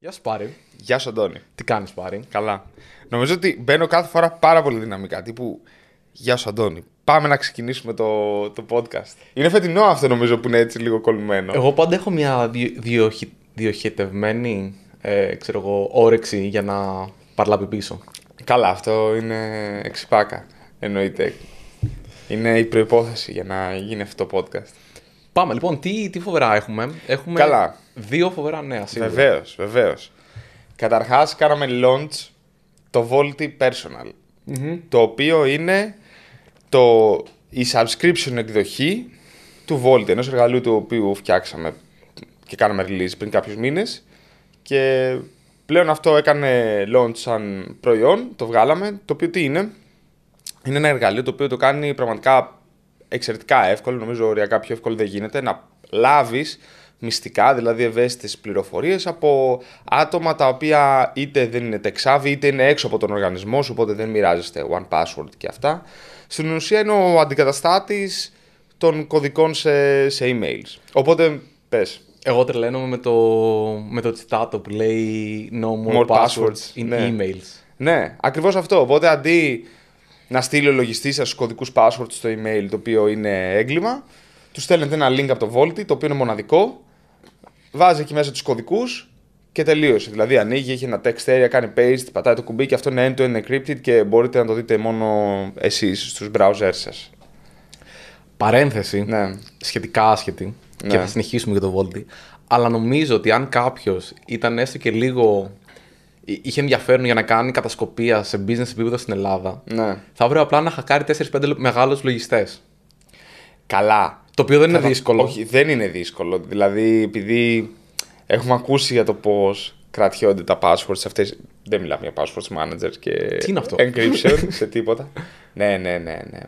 Γεια σου Πάρη. Γεια σου Αντώνη. Τι κάνεις Πάρη. Καλά. Νομίζω ότι μπαίνω κάθε φορά πάρα πολύ δυναμικά. Τύπου Γεια σου Αντώνη. Πάμε να ξεκινήσουμε το, το podcast. Είναι φετινό αυτό νομίζω που είναι έτσι λίγο κολλημένο. Εγώ πάντα έχω μια διοχετευμένη ε, ξέρω εγώ, όρεξη για να παρλάβει πίσω. Καλά, αυτό είναι εξυπάκα. Εννοείται. Είναι η προϋπόθεση για να γίνει αυτό το podcast. Πάμε λοιπόν, τι, τι φοβερά έχουμε. έχουμε... Καλά δύο φοβερά νέα σίγουρα. Βεβαίως, βεβαίως. Καταρχάς, κάναμε launch το Volti Personal. Το οποίο είναι το, η subscription εκδοχή του Volti, ενός εργαλείου του οποίου φτιάξαμε και κάναμε release πριν κάποιους μήνες. Και πλέον αυτό έκανε launch σαν προϊόν, το βγάλαμε. Το οποίο τι είναι, είναι ένα εργαλείο το οποίο το κάνει πραγματικά εξαιρετικά εύκολο, νομίζω οριακά πιο εύκολο δεν γίνεται, να λάβεις μυστικά, δηλαδή ευαίσθητες πληροφορίες από άτομα τα οποία είτε δεν είναι τεξάβη είτε είναι έξω από τον οργανισμό σου, οπότε δεν μοιράζεστε one password και αυτά. Στην ουσία είναι ο αντικαταστάτης των κωδικών σε, emails. Οπότε πες. Εγώ τρελαίνομαι με το, με το τσιτάτο που λέει no more, passwords in ναι. emails. Ναι, ακριβώς αυτό. Οπότε αντί να στείλει ο λογιστής σας κωδικούς passwords στο email, το οποίο είναι έγκλημα. Τους στέλνετε ένα link από το Vault, το οποίο είναι μοναδικό βάζει εκεί μέσα τους κωδικούς και τελείωσε. Δηλαδή ανοίγει, έχει ένα text area, κάνει paste, πατάει το κουμπί και αυτό είναι end-to-end encrypted και μπορείτε να το δείτε μόνο εσείς στους browser σας. Παρένθεση. Ναι. Σχετικά άσχετη. Και ναι. θα συνεχίσουμε για το Volti. Αλλά νομίζω ότι αν κάποιος ήταν έστω και λίγο. είχε ενδιαφέρον για να κάνει κατασκοπία σε business επίπεδο στην Ελλάδα. Ναι. Θα βρει απλά να χακάρει 4-5 μεγάλους λογιστές. Καλά. Το οποίο δεν είναι δύσκολο. Όχι, δεν είναι δύσκολο. Δηλαδή, επειδή έχουμε ακούσει για το πώς κρατιώνται τα passwords αυτές. Δεν μιλάμε για passwords manager και. Τι είναι αυτό. Encryption σε τίποτα. ναι, ναι, ναι, ναι.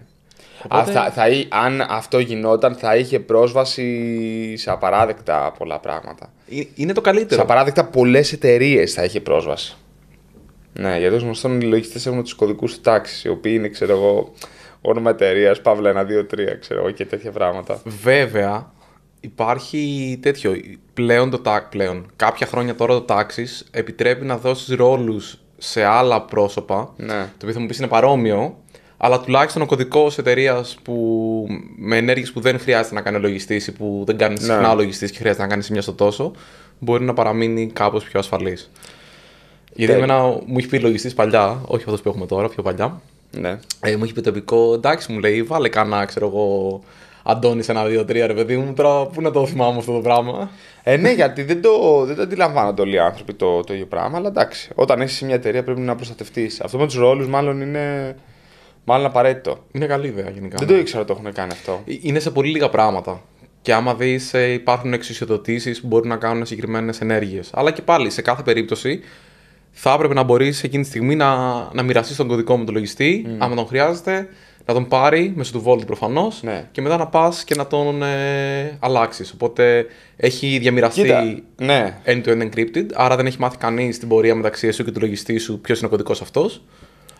Οπότε... θα, αν αυτό γινόταν, θα είχε πρόσβαση σε απαράδεκτα πολλά πράγματα. Ε, είναι το καλύτερο. Σε απαράδεκτα πολλές εταιρείες θα είχε πρόσβαση. Ναι, γιατί ως γνωστόν οι λογιστές έχουν τους κωδικούς τάξης, οι οποίοι είναι, ξέρω εγώ, όνομα εταιρεία, παύλα 1-2-3, ξέρω και τέτοια πράγματα. Βέβαια, υπάρχει τέτοιο. Πλέον το tag, πλέον. Κάποια χρόνια τώρα το τάξη επιτρέπει να δώσεις ρόλους σε άλλα πρόσωπα. Ναι. Το οποίο θα μου πεις είναι παρόμοιο, αλλά τουλάχιστον ο κωδικός εταιρείας που με ενέργειες που δεν χρειάζεται να κάνει λογιστής ή που δεν κάνει ναι. συχνά λογιστής και χρειάζεται να κάνει μια στο τόσο, μπορεί να παραμείνει κάπως πιο ασφαλής. Γιατί ναι. εμένα μου έχει πει λογιστής παλιά, όχι αυτός που έχουμε τώρα, πιο παλιά, ναι. Ε, μου έχει πει το επικό εντάξει, μου λέει, βάλε κανένα, ξέρω εγώ, Αντώνης ένα, δύο, τρία, ρε παιδί μου. Τώρα πού να το θυμάμαι αυτό το πράγμα. Ε, ναι, γιατί δεν το, δεν το αντιλαμβάνονται όλοι οι άνθρωποι το, το ίδιο πράγμα, αλλά εντάξει. Όταν έχεις μια εταιρεία πρέπει να προστατευτείς. Αυτό με τους ρόλους μάλλον είναι. Μάλλον απαραίτητο. Είναι καλή ιδέα γενικά. Δεν το ναι. ήξερα ότι το έχουν κάνει αυτό. Ε, είναι σε πολύ λίγα πράγματα. Και άμα δεις, ε, υπάρχουν εξουσιοδοτήσει που μπορούν να κάνουν συγκεκριμένες ενέργειες. Αλλά και πάλι σε κάθε περίπτωση θα έπρεπε να μπορείς εκείνη τη στιγμή να, να μοιραστείς τον κωδικό με τον λογιστή, mm. άμα τον χρειάζεται, να τον πάρει μέσω του Vault προφανώς ναι. και μετά να πας και να τον ε, αλλάξεις. Οπότε έχει διαμοιραστεί ναι. end-to-end encrypted, άρα δεν έχει μάθει κανείς την πορεία μεταξύ σου και του λογιστή σου ποιος είναι ο κωδικός αυτός.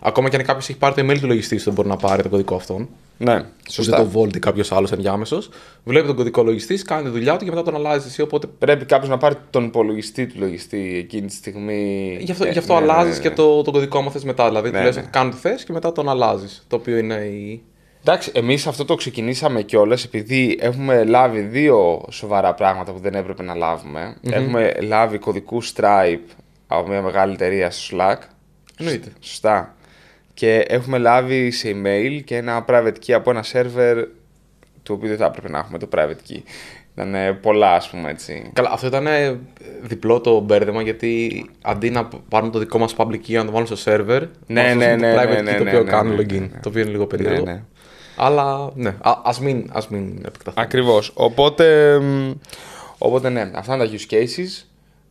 Ακόμα και αν κάποιος έχει πάρει το email του λογιστή δεν μπορεί να πάρει τον κωδικό αυτόν. Ναι, σωστά. Δεν το Vault ή κάποιος άλλος ενδιάμεσος. Βλέπει τον κωδικό λογιστής, κάνει τη δουλειά του και μετά τον αλλάζει εσύ. Οπότε πρέπει κάποιος να πάρει τον υπολογιστή του λογιστή εκείνη τη στιγμή. Γι' αυτό, ε, αυτό ναι, αλλάζεις ναι, ναι, και ναι. το, τον κωδικό άμα θες μετά. Δηλαδή, ναι, ναι. θες και μετά τον αλλάζεις. Το οποίο είναι η. Εντάξει, εμείς αυτό το ξεκινήσαμε κιόλας επειδή έχουμε λάβει δύο σοβαρά πράγματα που δεν έπρεπε να λαβουμε mm-hmm. Έχουμε λάβει κωδικού Stripe από μια μεγάλη εταιρεία στο Slack. Εννοείται. Σωστά και έχουμε λάβει σε email και ένα private key από ένα server του οποίου δεν θα έπρεπε να έχουμε το private key. Ήταν πολλά, ας πούμε έτσι. Καλά, αυτό ήταν διπλό το μπέρδεμα γιατί αντί να πάρουμε το δικό μας public key να το βάλουμε στο server, ναι, ναι, ναι, το private key ναι, ναι, το οποίο ναι, login. Το οποίο είναι λίγο περίεργο. Αλλά ναι, α μην, ας μην επεκταθούμε. Ακριβώς. Οπότε, οπότε ναι, αυτά είναι τα use cases.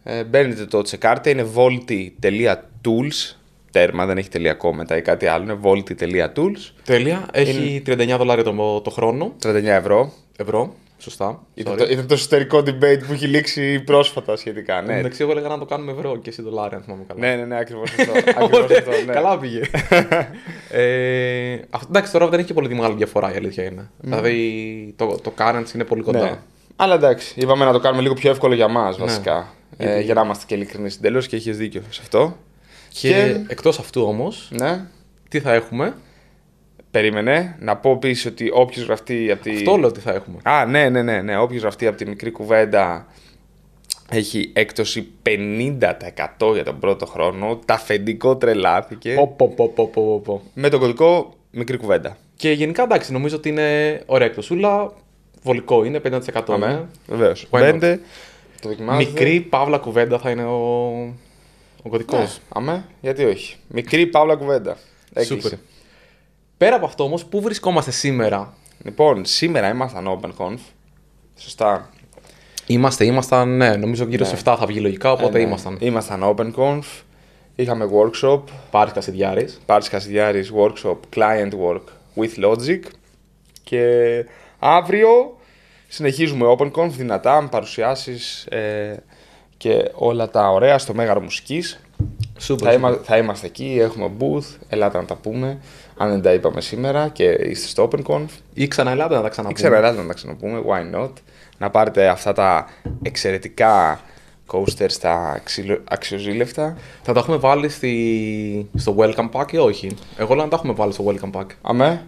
Ε, μπαίνετε το τσεκάρτε, είναι volty.tools τέρμα, δεν έχει τελειακό μετά ή κάτι άλλο. Είναι volti.tools. Τέλεια. Έχει είναι... 39 δολάρια το, το χρόνο. 39 ευρώ. Ευρώ. Σωστά. Ήταν το, το εσωτερικό debate που έχει λήξει πρόσφατα σχετικά. Ναι. Εντάξει, εγώ έλεγα να το κάνουμε ευρώ και εσύ δολάρια, αν θυμάμαι καλά. Ναι, ναι, ναι, ακριβώς αυτό. ακριβώς αυτό ναι. Καλά πήγε. ε, εντάξει, τώρα δεν έχει πολύ μεγάλη διαφορά η αλήθεια είναι. Mm. Δηλαδή το, το current είναι πολύ κοντά. Ναι. Αλλά εντάξει, είπαμε να το κάνουμε λίγο πιο εύκολο για μας ναι. βασικά. Ναι. Ε, για να είμαστε και ειλικρινείς εντελώς και έχεις δίκιο σε αυτό. Και, και... εκτός αυτού όμως, ναι. τι θα έχουμε. Περίμενε. Να πω επίσης ότι όποιος γραφτεί από τη. Αυτό λέω ότι θα έχουμε. Α, ναι, ναι, ναι. ναι. Όποιος γραφτεί από τη μικρή κουβέντα έχει έκπτωση 50% για τον πρώτο χρόνο. Τα αφεντικό τρελάθηκε. πο, πο, πο, πο, πο. Με τον κωδικό μικρή κουβέντα. Και γενικά εντάξει, νομίζω ότι είναι ωραία εκπτωσούλα. Βολικό είναι, 50%. Ναι, βεβαίως. Μικρή παύλα κουβέντα θα είναι ο, ο κωδικός. Ναι. Αμέ, γιατί όχι. Μικρή παύλα κουβέντα. Σούπερ. Πέρα από αυτό όμως, πού βρισκόμαστε σήμερα. Λοιπόν, σήμερα ήμασταν OpenConf. Σωστά. Είμαστε, ήμασταν, ναι, νομίζω γύρω ναι. σε 7 θα βγει λογικά, ε, οπότε ε, ναι. ήμασταν. Ήμασταν OpenConf, είχαμε workshop. Πάρης Κασιδιάρη. Πάρης Κασιδιάρης, workshop, client work with logic. Και αύριο συνεχίζουμε OpenConf δυνατά με παρουσιάσεις ε, και όλα τα ωραία στο Μέγαρο Μουσικής. Σούπερ, θα, είμαστε εκεί, έχουμε booth, ελάτε να τα πούμε. Αν δεν τα είπαμε σήμερα και είστε στο OpenConf. Ή ξαναελάτε να τα ξαναπούμε. να τα ξαναπούμε, why not. Να πάρετε αυτά τα εξαιρετικά coasters τα αξιοζήλευτα. Θα τα έχουμε βάλει στη... στο welcome pack ή όχι. Εγώ λέω να τα έχουμε βάλει στο welcome pack. Αμέ.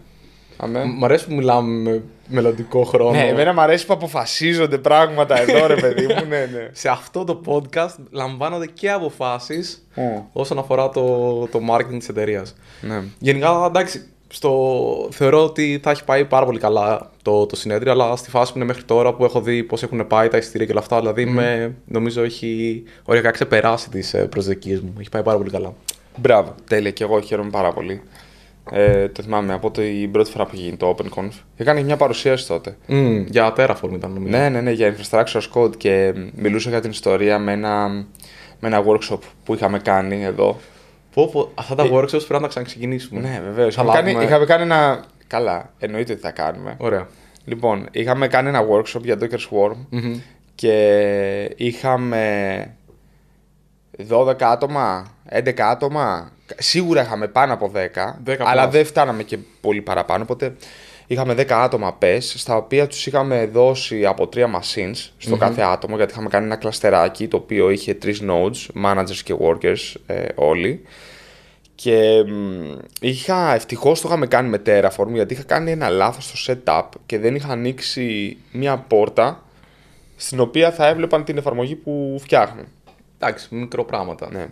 Αμέ. Μ' αρέσει που μιλάμε μελλοντικό χρόνο. Ναι, εμένα μου αρέσει που αποφασίζονται πράγματα εδώ, ρε παιδί μου. Ναι, ναι. Σε αυτό το podcast λαμβάνονται και αποφάσεις mm. όσον αφορά το, το marketing της εταιρείας. Ναι. Γενικά, εντάξει, στο, θεωρώ ότι θα έχει πάει πάρα πολύ καλά το, το συνέδριο, αλλά στη φάση που είναι μέχρι τώρα που έχω δει πώς έχουν πάει τα εισιτήρια και όλα αυτά, δηλαδή mm. με, νομίζω έχει οριακά ξεπεράσει τις ε, προσδοκίες μου. Έχει πάει πάρα πολύ καλά. Μπράβο, τέλεια και εγώ χαίρομαι πάρα πολύ. Ε, το θυμάμαι από την πρώτη φορά που είχε γίνει το OpenConf. Έκανε μια παρουσίαση τότε. για Terraform ήταν νομίζω. Ναι, ναι, ναι, για Infrastructure as Code και μιλούσα για την ιστορία με ένα, με ένα workshop που είχαμε κάνει εδώ. Πω, πω, αυτά τα ε, workshops πρέπει να τα ξαναξεκινήσουμε. Ναι, βεβαίως. Είχαμε, κάνει, είχαμε ένα. Καλά, εννοείται ότι θα κάνουμε. Ωραία. Λοιπόν, είχαμε κάνει ένα workshop για Docker Swarm mm και είχαμε 12 άτομα, 11 άτομα Σίγουρα είχαμε πάνω από 10, αλλά δεν φτάναμε και πολύ παραπάνω. Οπότε είχαμε 10 άτομα PES, στα οποία τους είχαμε δώσει από 3 machines στο κάθε άτομο, γιατί είχαμε κάνει ένα κλαστεράκι το οποίο είχε 3 nodes, managers και workers ε, όλοι. Και είχα, ευτυχώς το είχαμε κάνει με Terraform γιατί είχα κάνει ένα λάθος στο setup και δεν είχα ανοίξει μια πόρτα στην οποία θα έβλεπαν την εφαρμογή που φτιάχνουν. Εντάξει, μικρό πράγματα. Ναι.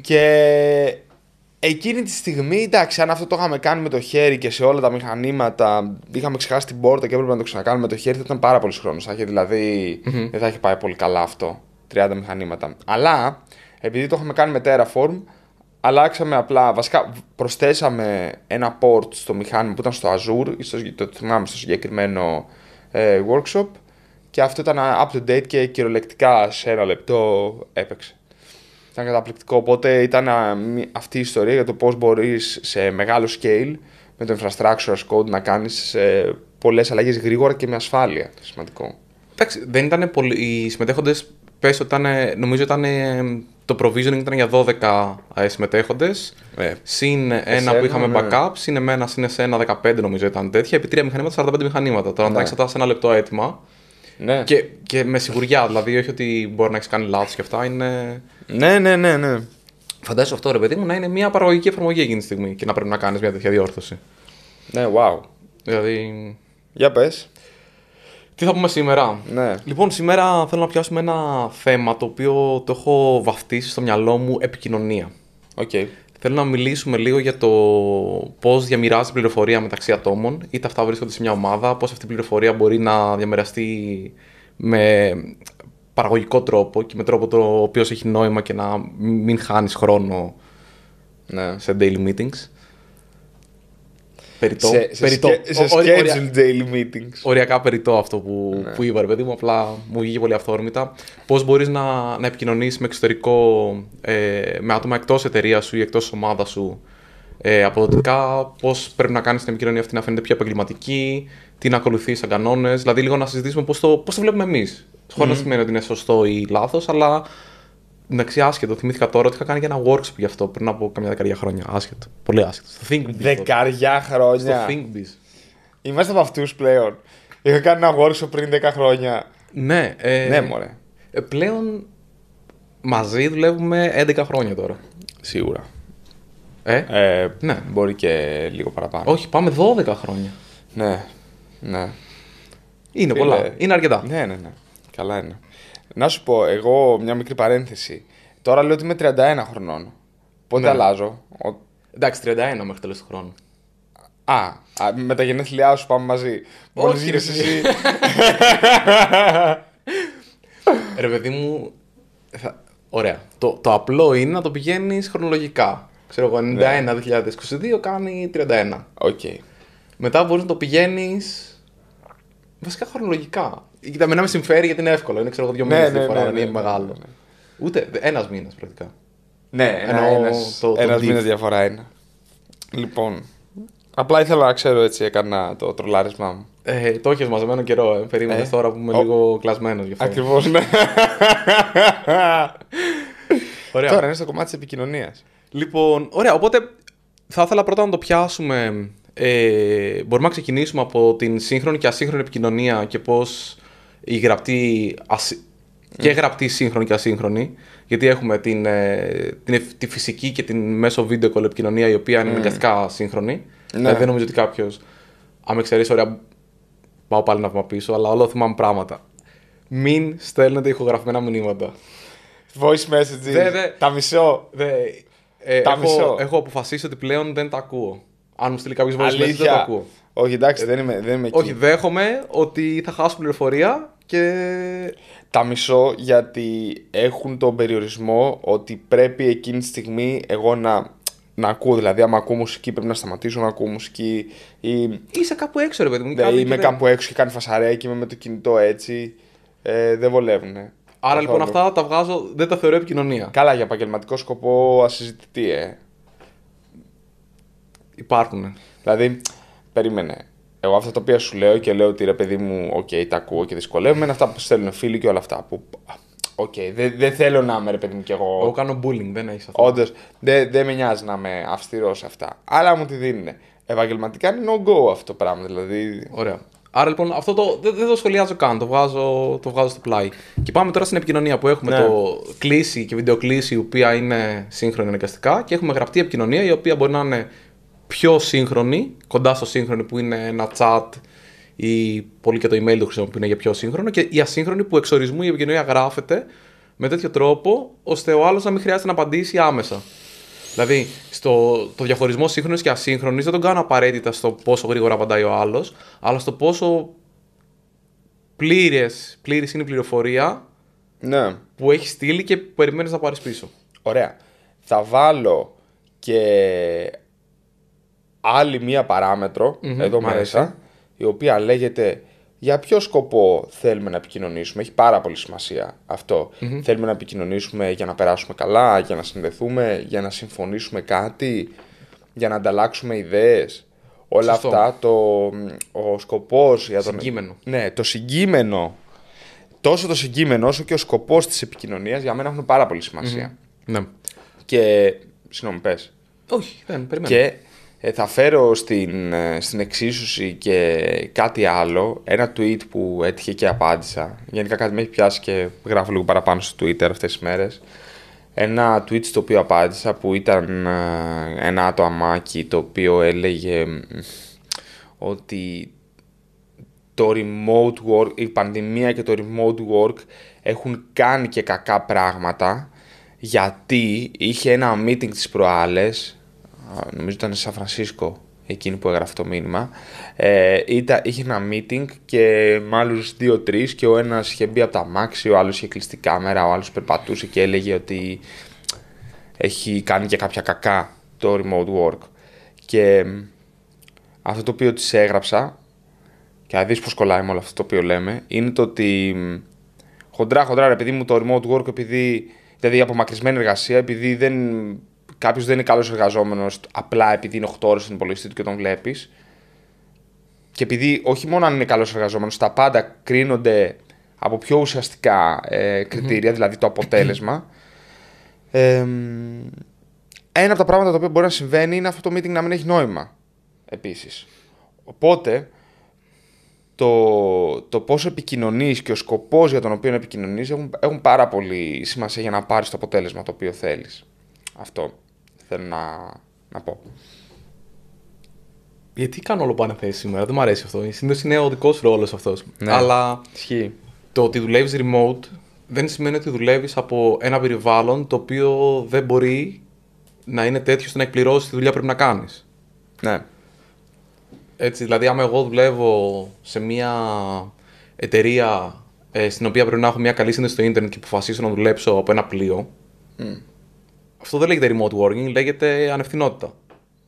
Και εκείνη τη στιγμή, εντάξει, αν αυτό το είχαμε κάνει με το χέρι και σε όλα τα μηχανήματα, είχαμε ξεχάσει την πόρτα και έπρεπε να το ξανακάνουμε με το χέρι, θα ήταν πάρα πολύ χρόνο. Δηλαδή, mm-hmm. δεν θα είχε πάει πολύ καλά αυτό. 30 μηχανήματα. Αλλά, επειδή το είχαμε κάνει με Terraform, αλλάξαμε απλά, βασικά προσθέσαμε ένα port στο μηχάνημα που ήταν στο Azure, στο, το θυμάμαι στο συγκεκριμένο ε, workshop και αυτό ήταν up to date και κυριολεκτικά σε ένα λεπτό έπαιξε. Ήταν καταπληκτικό. Οπότε ήταν αυτή η ιστορία για το πώς μπορείς σε μεγάλο scale με το infrastructure as code να κάνεις ε, πολλές αλλαγές γρήγορα και με ασφάλεια. Σημαντικό. Εντάξει, δεν ήταν πολύ. Οι συμμετέχοντες, πες όταν νομίζω ήταν. Το provisioning ήταν για 12 ε, συμμετέχοντες. Ε, συν ένα που είχαμε ναι. backup, συν εμένα, συν εσένα 15 νομίζω ήταν τέτοια. Επί τρία μηχανήματα, 45 μηχανήματα. Τώρα, ναι. τα σε ένα λεπτό έτοιμα, ναι. Και, και με σιγουριά, δηλαδή, όχι ότι μπορεί να έχεις κάνει λάθος και αυτά. Είναι... Ναι, ναι, ναι, ναι. Φαντάζεσαι αυτό, ρε παιδί μου, να είναι μια παραγωγική εφαρμογή εκείνη τη στιγμή και να πρέπει να κάνεις μια τέτοια διόρθωση. Ναι, wow. Δηλαδή. Για πες. Τι θα πούμε σήμερα. Ναι. Λοιπόν, σήμερα θέλω να πιάσουμε ένα θέμα το οποίο το έχω βαφτίσει στο μυαλό μου επικοινωνία. Okay. Θέλω να μιλήσουμε λίγο για το πώς διαμοιράζει πληροφορία μεταξύ ατόμων, είτε αυτά βρίσκονται σε μια ομάδα, πώς αυτή η πληροφορία μπορεί να διαμοιραστεί με παραγωγικό τρόπο και με τρόπο το οποίος έχει νόημα και να μην χάνεις χρόνο ναι. σε daily meetings. Περιτό. Σε, σε, περιτό. σε scheduled daily meetings. Οριακά περιτό αυτό που, ναι. που είπα, ρε παιδί μου. Απλά μου βγήκε πολύ αυθόρμητα. Πώς μπορείς να, να επικοινωνήσει με εξωτερικό, ε, με άτομα εκτός εταιρείας σου ή εκτός ομάδας σου ε, αποδοτικά. Πώς πρέπει να κάνεις την επικοινωνία αυτή να φαίνεται πιο επαγγελματική, τι να ακολουθείς σαν κανόνες. Δηλαδή, λίγο να συζητήσουμε πώς το, το βλέπουμε εμείς. Mm. Χωρίς να σημαίνει ότι είναι σωστό ή λάθος, αλλά Εντάξει, άσχετο. Θυμήθηκα τώρα ότι είχα κάνει και ένα workshop γι' αυτό πριν από καμιά δεκαριά χρόνια. Άσχετο. Πολύ άσχετο. Στο Think Δεκαριά χρόνια. Στο Think Είμαστε από αυτούς πλέον. Είχα κάνει ένα workshop πριν 10 χρόνια. Ναι, ε, ναι, μωρέ. Ε, πλέον μαζί δουλεύουμε 11 χρόνια τώρα. Σίγουρα. Ε, ε, ναι. Μπορεί και λίγο παραπάνω. Όχι, πάμε 12 χρόνια. Ναι, ναι. Είναι Φίλε... πολλά. Είναι αρκετά. Ναι, ναι, ναι. Καλά είναι. Να σου πω, εγώ μια μικρή παρένθεση. Τώρα λέω ότι είμαι 31 χρονών. Πότε ναι. αλλάζω. Εντάξει, 31 μέχρι τέλος του χρόνου. Α, α, με τα γενέθλιά σου πάμε μαζί. Μόλι γύρισε εσύ. Ρε παιδί μου. Θα... Ωραία. Το, το απλό είναι να το πηγαίνεις χρονολογικά. Ξέρω εγώ, 91-2022 ναι. κάνει 31. Οκ. Okay. Μετά μπορείς να το πηγαίνεις. Βασικά χρονολογικά. Κοίτα, με να με συμφέρει γιατί είναι εύκολο. Είναι ξέρω εγώ δύο ναι, μήνες ναι ναι, ναι, ναι, δεν είναι μεγάλο. Ούτε ένας μήνα πρακτικά. Ναι, ένα μήνα διαφορά είναι. Λοιπόν. Απλά ήθελα να ξέρω έτσι, έκανα το τρολάρισμά μου. Ε, το έχεις μαζεμένο καιρό. Ε. Περίμενε ε. τώρα που είμαι λίγο κλασμένος γι' αυτό. Ακριβώς, ναι. ωραία. Τώρα είναι στο κομμάτι της επικοινωνίας. Λοιπόν, ωραία. Οπότε θα ήθελα πρώτα να το πιάσουμε. Ε, μπορούμε να ξεκινήσουμε από την σύγχρονη και ασύγχρονη επικοινωνία και πώς η γραπτή, mm. και γραπτή σύγχρονη και ασύγχρονη, γιατί έχουμε την, ε, την, τη φυσική και την μέσω βίντεο κολεπικοινωνία η οποία είναι αναγκαστικά mm. σύγχρονη. Ναι. Ε, δεν νομίζω ότι κάποιος, αν με ξέρεις ωραία, πάω πάλι να βήμα πίσω, αλλά όλο θυμάμαι πράγματα. Μην στέλνετε ηχογραφημένα μηνύματα. Voice messages. τα μισώ ε, έχω, Έχω αποφασίσει ότι πλέον δεν τα ακούω. Αν μου στείλει κάποιος voice message, δεν τα ακούω. Όχι, εντάξει, ε, δεν είμαι, δεν είμαι εκεί. Όχι, δέχομαι ότι θα χάσω πληροφορία και. Τα μισώ γιατί έχουν τον περιορισμό ότι πρέπει εκείνη τη στιγμή εγώ να να ακούω. Δηλαδή, άμα ακούω μουσική, πρέπει να σταματήσω να ακούω μουσική. Ή... Είσαι κάπου έξω, ρε παιδί μου. Ναι, είμαι κάπου έξω και κάνει φασαρέα και είμαι με το κινητό έτσι. Ε, δεν βολεύουν. Άρα λοιπόν αυτά τα βγάζω, δεν τα θεωρώ επικοινωνία. Καλά, για επαγγελματικό σκοπό ασυζητητή, ε. Υπάρχουν. Δηλαδή, περίμενε. Εγώ αυτά τα οποία σου λέω και λέω ότι ρε παιδί μου, οκ, τα ακούω και δυσκολεύομαι, είναι αυτά που στέλνουν φίλοι και όλα αυτά. οκ, okay, δεν θέλω να είμαι ρε παιδί μου κι εγώ. Εγώ κάνω bullying, δεν έχεις αυτό. Όντως, δεν δε με νοιάζει να είμαι αυστηρός σε αυτά. Αλλά μου τη δίνουν. Επαγγελματικά είναι no-go αυτό το πράγμα. Δηλαδή... Ωραία. Άρα λοιπόν αυτό το, δεν, το σχολιάζω καν, το βγάζω, το βγάζω στο πλάι. Και πάμε τώρα στην επικοινωνία που έχουμε ναι. το κλίση και βιντεοκλίση η οποία είναι σύγχρονη αναγκαστικά και έχουμε γραπτή επικοινωνία η οποία μπορεί να είναι πιο σύγχρονη, κοντά στο σύγχρονη που είναι ένα chat ή πολύ και το email το χρησιμοποιούν για πιο σύγχρονο και η ασύγχρονη που εξορισμού η επικοινωνία γράφεται με τέτοιο τρόπο ώστε ο άλλος να μην χρειάζεται να απαντήσει άμεσα. Δηλαδή, στο, το διαχωρισμό σύγχρονης και ασύγχρονης δεν τον κάνω απαραίτητα στο πόσο γρήγορα απαντάει ο άλλος, αλλά στο πόσο πλήρες, είναι η πληροφορία ναι. που έχει στείλει και περιμένεις να πάρεις πίσω. Ωραία. Θα βάλω και άλλη μία εδώ μέσα, η οποία λέγεται για ποιο σκοπό θέλουμε να επικοινωνήσουμε. Έχει πάρα πολύ σημασία Θέλουμε να επικοινωνήσουμε για να περάσουμε καλά, για να συνδεθούμε, για να συμφωνήσουμε κάτι, για να ανταλλάξουμε ιδέες. Όλα Σωστό. αυτά, το, ο σκοπός. Για Συγκείμενο. Ναι, το συγκείμενο. Τόσο το συγκείμενο όσο και ο σκοπός της επικοινωνίας, για μένα έχουν πάρα πολύ ναι. Και... Συγγνώμη, πες. Όχι, δεν περιμένω. Ε, θα φέρω στην, ε, στην και κάτι άλλο, ένα tweet που έτυχε και απάντησα. Γενικά κάτι με έχει πιάσει και γράφω λίγο παραπάνω στο Twitter αυτές τις μέρες. Ένα tweet στο οποίο απάντησα που ήταν ε, ένα άτομακι το οποίο έλεγε ότι το remote work, η πανδημία και το remote work έχουν κάνει και κακά πράγματα γιατί είχε ένα meeting τις προάλλες νομίζω ήταν Σαν Φρανσίσκο εκείνη που έγραφε το μήνυμα, ε, είχε ένα meeting και με άλλους δύο-τρει και ο ένας είχε μπει από τα μάξι, ο άλλος είχε κλειστή κάμερα, ο άλλος περπατούσε και έλεγε ότι έχει κάνει και κάποια κακά το remote work. Και αυτό το οποίο της έγραψα, και να δεις κολλάει με όλο αυτό το οποίο λέμε, είναι το ότι χοντρά χοντρά επειδή μου το remote work επειδή, δηλαδή η απομακρυσμένη εργασία επειδή δεν κάποιος δεν είναι καλός εργαζόμενος απλά επειδή είναι 8 ώρες στον υπολογιστή του και τον βλέπεις. Και επειδή όχι μόνο αν είναι καλός εργαζόμενος, τα πάντα κρίνονται από πιο ουσιαστικά ε, κριτηρια δηλαδή το αποτέλεσμα. Ε, ένα από τα πράγματα τα οποία μπορεί να συμβαίνει είναι αυτό το meeting να μην έχει νόημα Επίσης. Οπότε, το, το πόσο επικοινωνείς και ο σκοπός για τον οποίο επικοινωνείς έχουν, έχουν πάρα πολύ σημασία για να πάρεις το αποτέλεσμα το οποίο θέλεις. Αυτό θέλω να, να πω. Γιατί κάνω όλο πάνε θέση σήμερα, δεν μου αρέσει αυτό. Η είναι ο δικός ρόλος αυτός. Ναι. Αλλά Ισχύει. το ότι δουλεύεις remote δεν σημαίνει ότι δουλεύεις από ένα περιβάλλον το οποίο δεν μπορεί να είναι τέτοιο ώστε να εκπληρώσεις τη δουλειά που πρέπει να κάνεις. Ναι. Έτσι, δηλαδή, άμα εγώ δουλεύω σε μια εταιρεία ε, στην οποία πρέπει να έχω μια καλή σύνδεση στο ίντερνετ και αποφασίσω να δουλέψω από ένα πλοίο, mm. Αυτό δεν λέγεται remote working, λέγεται ανευθυνότητα.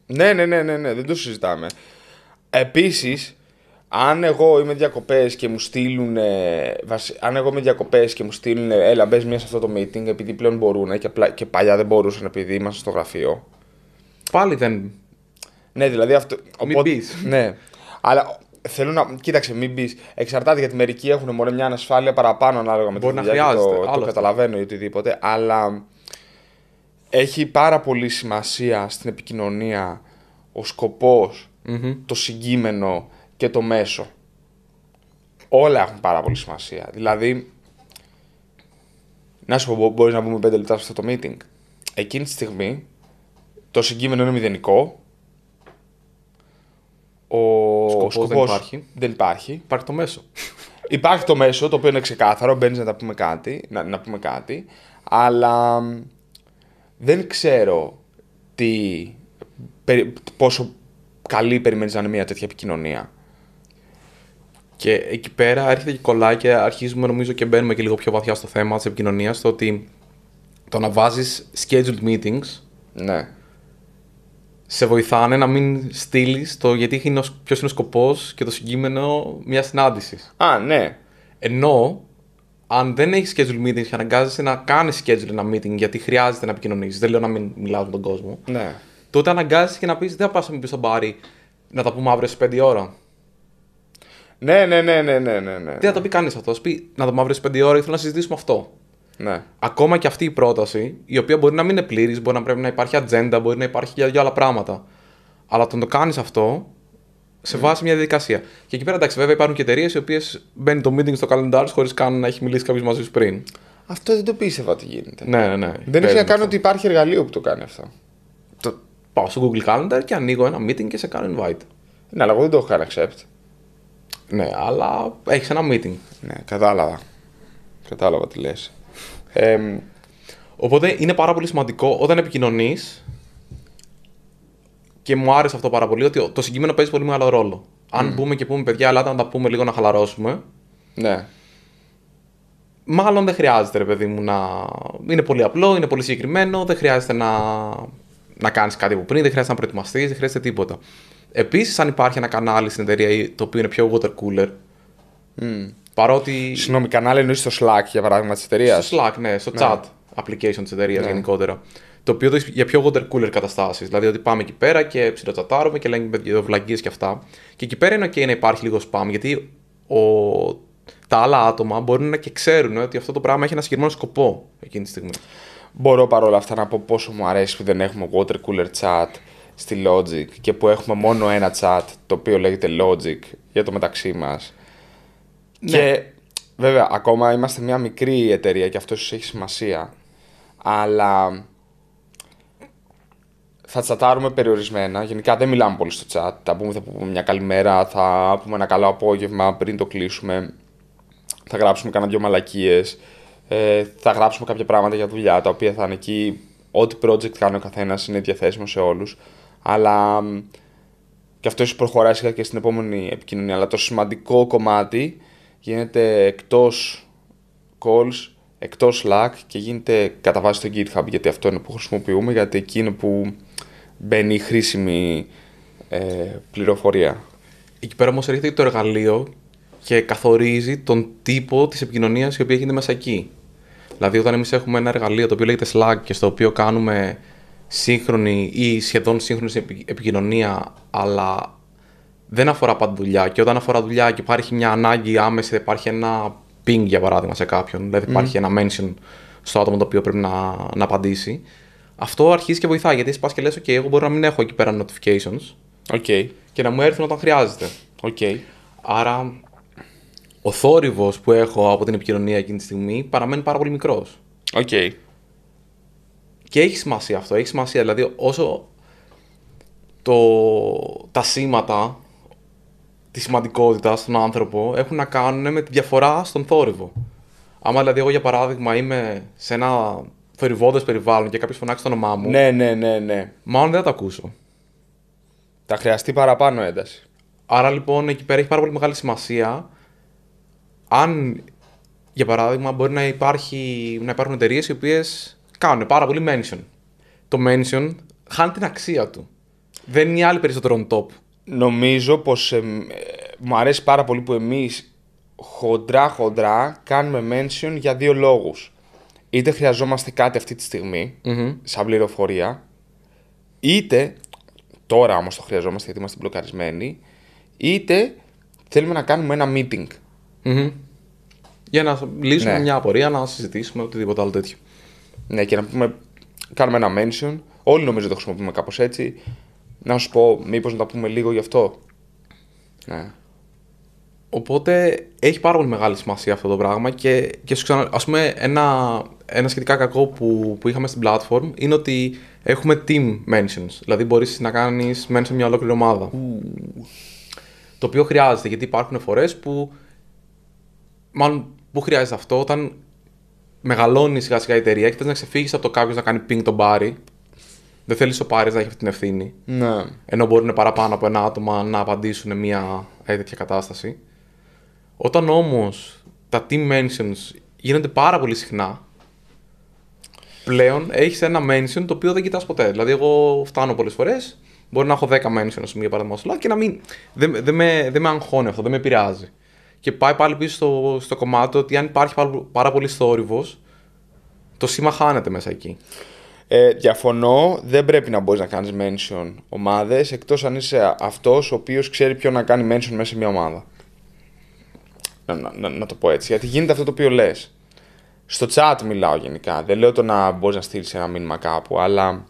Ναι, ναι, ναι, ναι, ναι δεν το συζητάμε. Επίσης, αν εγώ είμαι διακοπές και μου στείλουν. αν εγώ είμαι διακοπές και μου στείλουν. Έλα, μπες μία σε αυτό το meeting, επειδή πλέον μπορούν και, και παλιά δεν μπορούσαν επειδή είμαστε στο γραφείο. Πάλι δεν. Ναι, δηλαδή αυτό. Μην οπότε, Ναι. Αλλά θέλω να. Κοίταξε, μην πει. Εξαρτάται γιατί μερικοί έχουν μόνο μια ανασφάλεια παραπάνω ανάλογα με την Το, το καταλαβαίνω ή οτιδήποτε. Αλλά έχει πάρα πολύ σημασία στην επικοινωνία ο σκοπος το συγκείμενο και το μέσο. Όλα έχουν πάρα πολύ σημασία. Δηλαδή, να σου πω, μπορείς να πούμε πέντε λεπτά σε αυτό το meeting. Εκείνη τη στιγμή, το συγκείμενο είναι μηδενικό. Ο σκοπός, δεν, υπάρχει. δεν υπάρχει. Υπάρχει το μέσο. Υπάρχει το μέσο, το οποίο είναι ξεκάθαρο, μπαίνεις να πούμε κάτι, να, να πούμε κάτι, αλλά δεν ξέρω τι, πόσο καλή περιμένεις να είναι μια τέτοια επικοινωνία. Και εκεί πέρα έρχεται και κολλά και αρχίζουμε νομίζω και μπαίνουμε και λίγο πιο βαθιά στο θέμα της επικοινωνίας, το ότι το να βάζεις scheduled meetings ναι. σε βοηθάνε να μην στείλεις το γιατί είναι, ποιος είναι ο σκοπός και το συγκείμενο μιας συνάντησης. Α, ναι. Ενώ αν δεν έχεις schedule meetings και αναγκάζεσαι να κάνεις schedule ένα meeting γιατί χρειάζεται να επικοινωνήσεις, δεν λέω να μην μιλάω με τον κόσμο. Ναι. Τότε αναγκάζεσαι και να πεις: Δεν θα πάω να πει στον μπάρι να τα πούμε αύριο σε 5 ώρα. Ναι, ναι, ναι, ναι, ναι, ναι, ναι. Τι θα το πει κανείς αυτός. Πει να το πούμε αύριο σε 5 ώρα ή θέλω να συζητήσουμε αυτό. Ναι. Ακόμα και αυτή η πρόταση, η οποία μπορεί να μην είναι πλήρης, μπορεί να πρέπει να υπάρχει ατζέντα, μπορεί να υπάρχει για δύο άλλα πράγματα. Αλλά το το κάνεις αυτό, σε βάση ναι. μια διαδικασία. Και εκεί πέρα, εντάξει, βέβαια υπάρχουν και εταιρείες οι οποίες μπαίνει το meeting στο calendar χωρίς καν να έχει μιλήσει κάποιος μαζί σου πριν. Αυτό δεν το πίστευα ότι γίνεται. Ναι, ναι, ναι. Δεν έχει να κάνει ότι υπάρχει εργαλείο που το κάνει αυτό. Το... Πάω στο Google Calendar και ανοίγω ένα meeting και σε κάνω invite. Ναι, αλλά εγώ δεν το έχω κάνει accept. Ναι, αλλά έχεις ένα meeting. Ναι, κατάλαβα. Κατάλαβα τι λες. Ε, Οπότε είναι πάρα πολύ σημαντικό όταν επικοινωνείς και μου άρεσε αυτό πάρα πολύ, ότι το συγκείμενο παίζει πολύ μεγάλο ρόλο. Αν mm. μπούμε και πούμε, παιδιά, αλλά να τα πούμε λίγο να χαλαρώσουμε. Ναι. Μάλλον δεν χρειάζεται, ρε παιδί μου, να. Είναι πολύ απλό, είναι πολύ συγκεκριμένο, δεν χρειάζεται να, να κάνεις κάτι από πριν, δεν χρειάζεται να προετοιμαστείς, δεν χρειάζεται τίποτα. Επίσης, αν υπάρχει ένα κανάλι στην εταιρεία το οποίο είναι πιο water cooler. Mm. Παρότι. Συγγνώμη, κανάλι εννοείς στο Slack για παράδειγμα της εταιρείας. Στο Slack, ναι, στο ναι. chat application της εταιρείας ναι. γενικότερα. Το οποίο το για πιο water cooler καταστάσεις. Δηλαδή ότι πάμε εκεί πέρα και ψιλοτσατάρουμε και λέμε παιδιά βλαγκίε και αυτά. Και εκεί πέρα είναι OK να υπάρχει λίγο spam, γιατί ο... τα άλλα άτομα μπορούν να και ξέρουν ότι αυτό το πράγμα έχει ένα συγκεκριμένο σκοπό εκείνη τη στιγμή. Μπορώ παρόλα αυτά να πω πόσο μου αρέσει που δεν έχουμε water cooler chat στη Logic και που έχουμε μόνο ένα chat το οποίο λέγεται Logic για το μεταξύ μας. Ναι. Και βέβαια ακόμα είμαστε μια μικρή εταιρεία και αυτό έχει σημασία. Αλλά θα τσατάρουμε περιορισμένα. Γενικά δεν μιλάμε πολύ στο chat. Θα πούμε, θα πούμε μια καλημέρα, θα πούμε ένα καλό απόγευμα πριν το κλείσουμε. Θα γράψουμε κάνα δυο μαλακίες. Ε, θα γράψουμε κάποια πράγματα για δουλειά τα οποία θα είναι εκεί. Ό,τι project κάνει ο καθένας είναι διαθέσιμο σε όλους. Αλλά και αυτό ίσω προχωράει και στην επόμενη επικοινωνία. Αλλά το σημαντικό κομμάτι γίνεται εκτός calls Εκτός Slack και γίνεται κατά βάση στο GitHub γιατί αυτό είναι που χρησιμοποιούμε γιατί εκεί είναι που μπαίνει η χρήσιμη ε, πληροφορία. Εκεί πέρα όμως έρχεται το εργαλείο και καθορίζει τον τύπο της επικοινωνίας, η οποία γίνεται μέσα εκεί. Δηλαδή όταν εμείς έχουμε ένα εργαλείο το οποίο λέγεται Slack και στο οποίο κάνουμε σύγχρονη ή σχεδόν σύγχρονη επικοινωνία αλλά δεν αφορά πάντα δουλειά και όταν αφορά δουλειά και υπάρχει μια ανάγκη άμεση, υπάρχει ένα ping για παράδειγμα σε κάποιον. Δηλαδή υπάρχει ένα mention στο άτομο το οποίο πρέπει να, να απαντήσει. Αυτό αρχίζει και βοηθάει γιατί πας και λες: OK, εγώ μπορώ να μην έχω εκεί πέρα notifications okay. και να μου έρθουν όταν χρειάζεται. Okay. Άρα ο θόρυβος που έχω από την επικοινωνία εκείνη τη στιγμή παραμένει πάρα πολύ μικρός. Okay. Και έχει σημασία αυτό. Έχει σημασία. Δηλαδή, όσο το, τα σήματα τη σημαντικότητας στον άνθρωπο έχουν να κάνουν με τη διαφορά στον θόρυβο. Άμα δηλαδή εγώ για παράδειγμα είμαι σε ένα θορυβόδε περιβάλλον και κάποιος φωνάξει το όνομά μου. Ναι, ναι, ναι, ναι. Μάλλον δεν θα το ακούσω. Θα χρειαστεί παραπάνω ένταση. Άρα λοιπόν εκεί πέρα έχει πάρα πολύ μεγάλη σημασία αν για παράδειγμα μπορεί να, υπάρχει, να υπάρχουν εταιρείες οι οποίες κάνουν πάρα πολύ mention. Το mention χάνει την αξία του. Δεν είναι οι άλλοι περισσότερο on top νομίζω πως ε, μου αρέσει πάρα πολύ που εμείς χοντρά χοντρά κάνουμε mention για δύο λόγους. Είτε χρειαζόμαστε κάτι αυτή τη στιγμή, mm-hmm. σαν πληροφορία, είτε, τώρα όμως το χρειαζόμαστε γιατί είμαστε μπλοκαρισμένοι, είτε θέλουμε να κάνουμε ένα meeting. Για να λύσουμε ναι. μια απορία, να συζητήσουμε οτιδήποτε άλλο τέτοιο. Ναι, και να πούμε, κάνουμε ένα mention. Όλοι νομίζω το χρησιμοποιούμε κάπως έτσι. Να σου πω, μήπως να τα πούμε λίγο γι' αυτό. Ναι. Οπότε έχει πάρα πολύ μεγάλη σημασία αυτό το πράγμα και, και σου ξανα... Ας πούμε ένα, ένα σχετικά κακό που, που είχαμε στην platform είναι ότι έχουμε team mentions. Δηλαδή μπορείς να κάνεις mention μια ολόκληρη ομάδα. Το οποίο χρειάζεται γιατί υπάρχουν φορές που μάλλον που χρειάζεται αυτό όταν μεγαλώνει σιγά σιγά η εταιρεία και θες να ξεφύγεις από το κάποιος να κάνει ping τον πάρει δεν θέλεις ο Πάρης να έχει αυτή την ευθύνη. Ναι. Ενώ μπορούν παραπάνω από ένα άτομο να απαντήσουν μια ε, τέτοια κατάσταση. Όταν όμως τα team mentions γίνονται πάρα πολύ συχνά, πλέον έχεις ένα mention το οποίο δεν κοιτάς ποτέ. Δηλαδή, εγώ φτάνω πολλές φορές, μπορεί να έχω 10 mentions για παράδειγμα στο και να μην. Δεν, δεν, με, δεν με αγχώνει αυτό, δεν με επηρεάζει. Και πάει πάλι πίσω στο, στο κομμάτι ότι αν υπάρχει πάρα, πάρα πολύ θόρυβος, το σήμα χάνεται μέσα εκεί. Ε, διαφωνώ, δεν πρέπει να μπορείς να κάνεις mention ομάδες εκτός αν είσαι αυτός ο οποίος ξέρει ποιο να κάνει mention μέσα σε μια ομάδα. Να, να, το πω έτσι. Γιατί γίνεται αυτό το οποίο λες. Στο chat μιλάω γενικά. Δεν λέω το να μπορείς να στείλεις ένα μήνυμα κάπου, αλλά.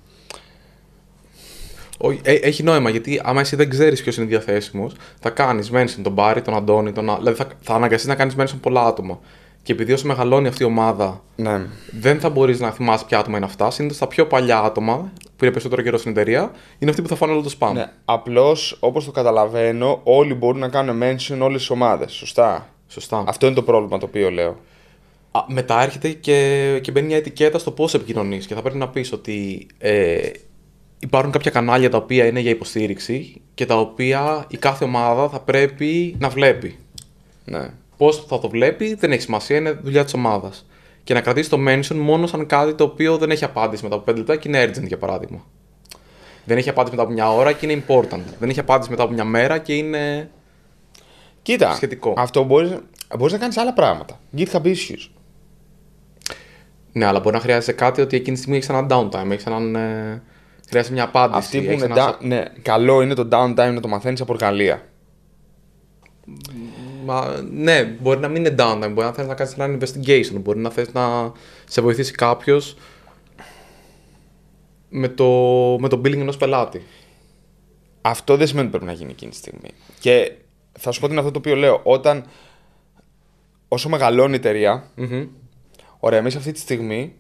Ε, έχει νόημα γιατί άμα εσύ δεν ξέρεις ποιος είναι διαθέσιμος, θα κάνεις mention τον Μπάρι, τον Αντώνη, τον... δηλαδή θα, θα αναγκαστείς να κάνεις mention πολλά άτομα. Και επειδή όσο μεγαλώνει αυτή η ομάδα, ναι. δεν θα μπορείς να θυμάσαι ποια άτομα είναι αυτά. Συνήθως τα πιο παλιά άτομα, που είναι περισσότερο καιρό στην εταιρεία, είναι αυτοί που θα φάνε όλο το spam. Ναι. Απλώς, όπως το καταλαβαίνω, όλοι μπορούν να κάνουν mention όλες τις ομάδες. Σωστά. Σωστά. Αυτό είναι το πρόβλημα το οποίο λέω. Α, μετά έρχεται και, και μπαίνει μια ετικέτα στο πώς επικοινωνείς και θα πρέπει να πεις ότι ε, υπάρχουν κάποια κανάλια τα οποία είναι για υποστήριξη και τα οποία η κάθε ομάδα θα πρέπει να βλέπει. Ναι πώ θα το βλέπει δεν έχει σημασία, είναι δουλειά της ομάδας. Και να κρατήσει το mention μόνο σαν κάτι το οποίο δεν έχει απάντηση μετά από 5 λεπτά και είναι urgent για παράδειγμα. Δεν έχει απάντηση μετά από μια ώρα και είναι important. Δεν έχει απάντηση μετά από μια μέρα και είναι. Κοίτα, αυτό μπορείς μπορείς να κάνεις άλλα πράγματα. GitHub issues. Ναι, αλλά μπορεί να χρειάζεσαι κάτι ότι εκείνη τη στιγμή έχεις ένα downtime, έχεις έναν. Ε, χρειάζεσαι μια απάντηση. Αυτή που είναι. Ένα... Ναι, καλό είναι το downtime να το μαθαίνεις από εργαλεία ναι, μπορεί να μην είναι down, μπορεί να θες να κάνεις ένα investigation, μπορεί να θες να σε βοηθήσει κάποιος με το, με το billing ενός πελάτη. Αυτό δεν σημαίνει ότι πρέπει να γίνει εκείνη τη στιγμή. Και θα σου πω ότι είναι αυτό το οποίο λέω. Όταν όσο μεγαλώνει η εταιρεία, mm-hmm. ωραία, εμείς αυτή τη στιγμή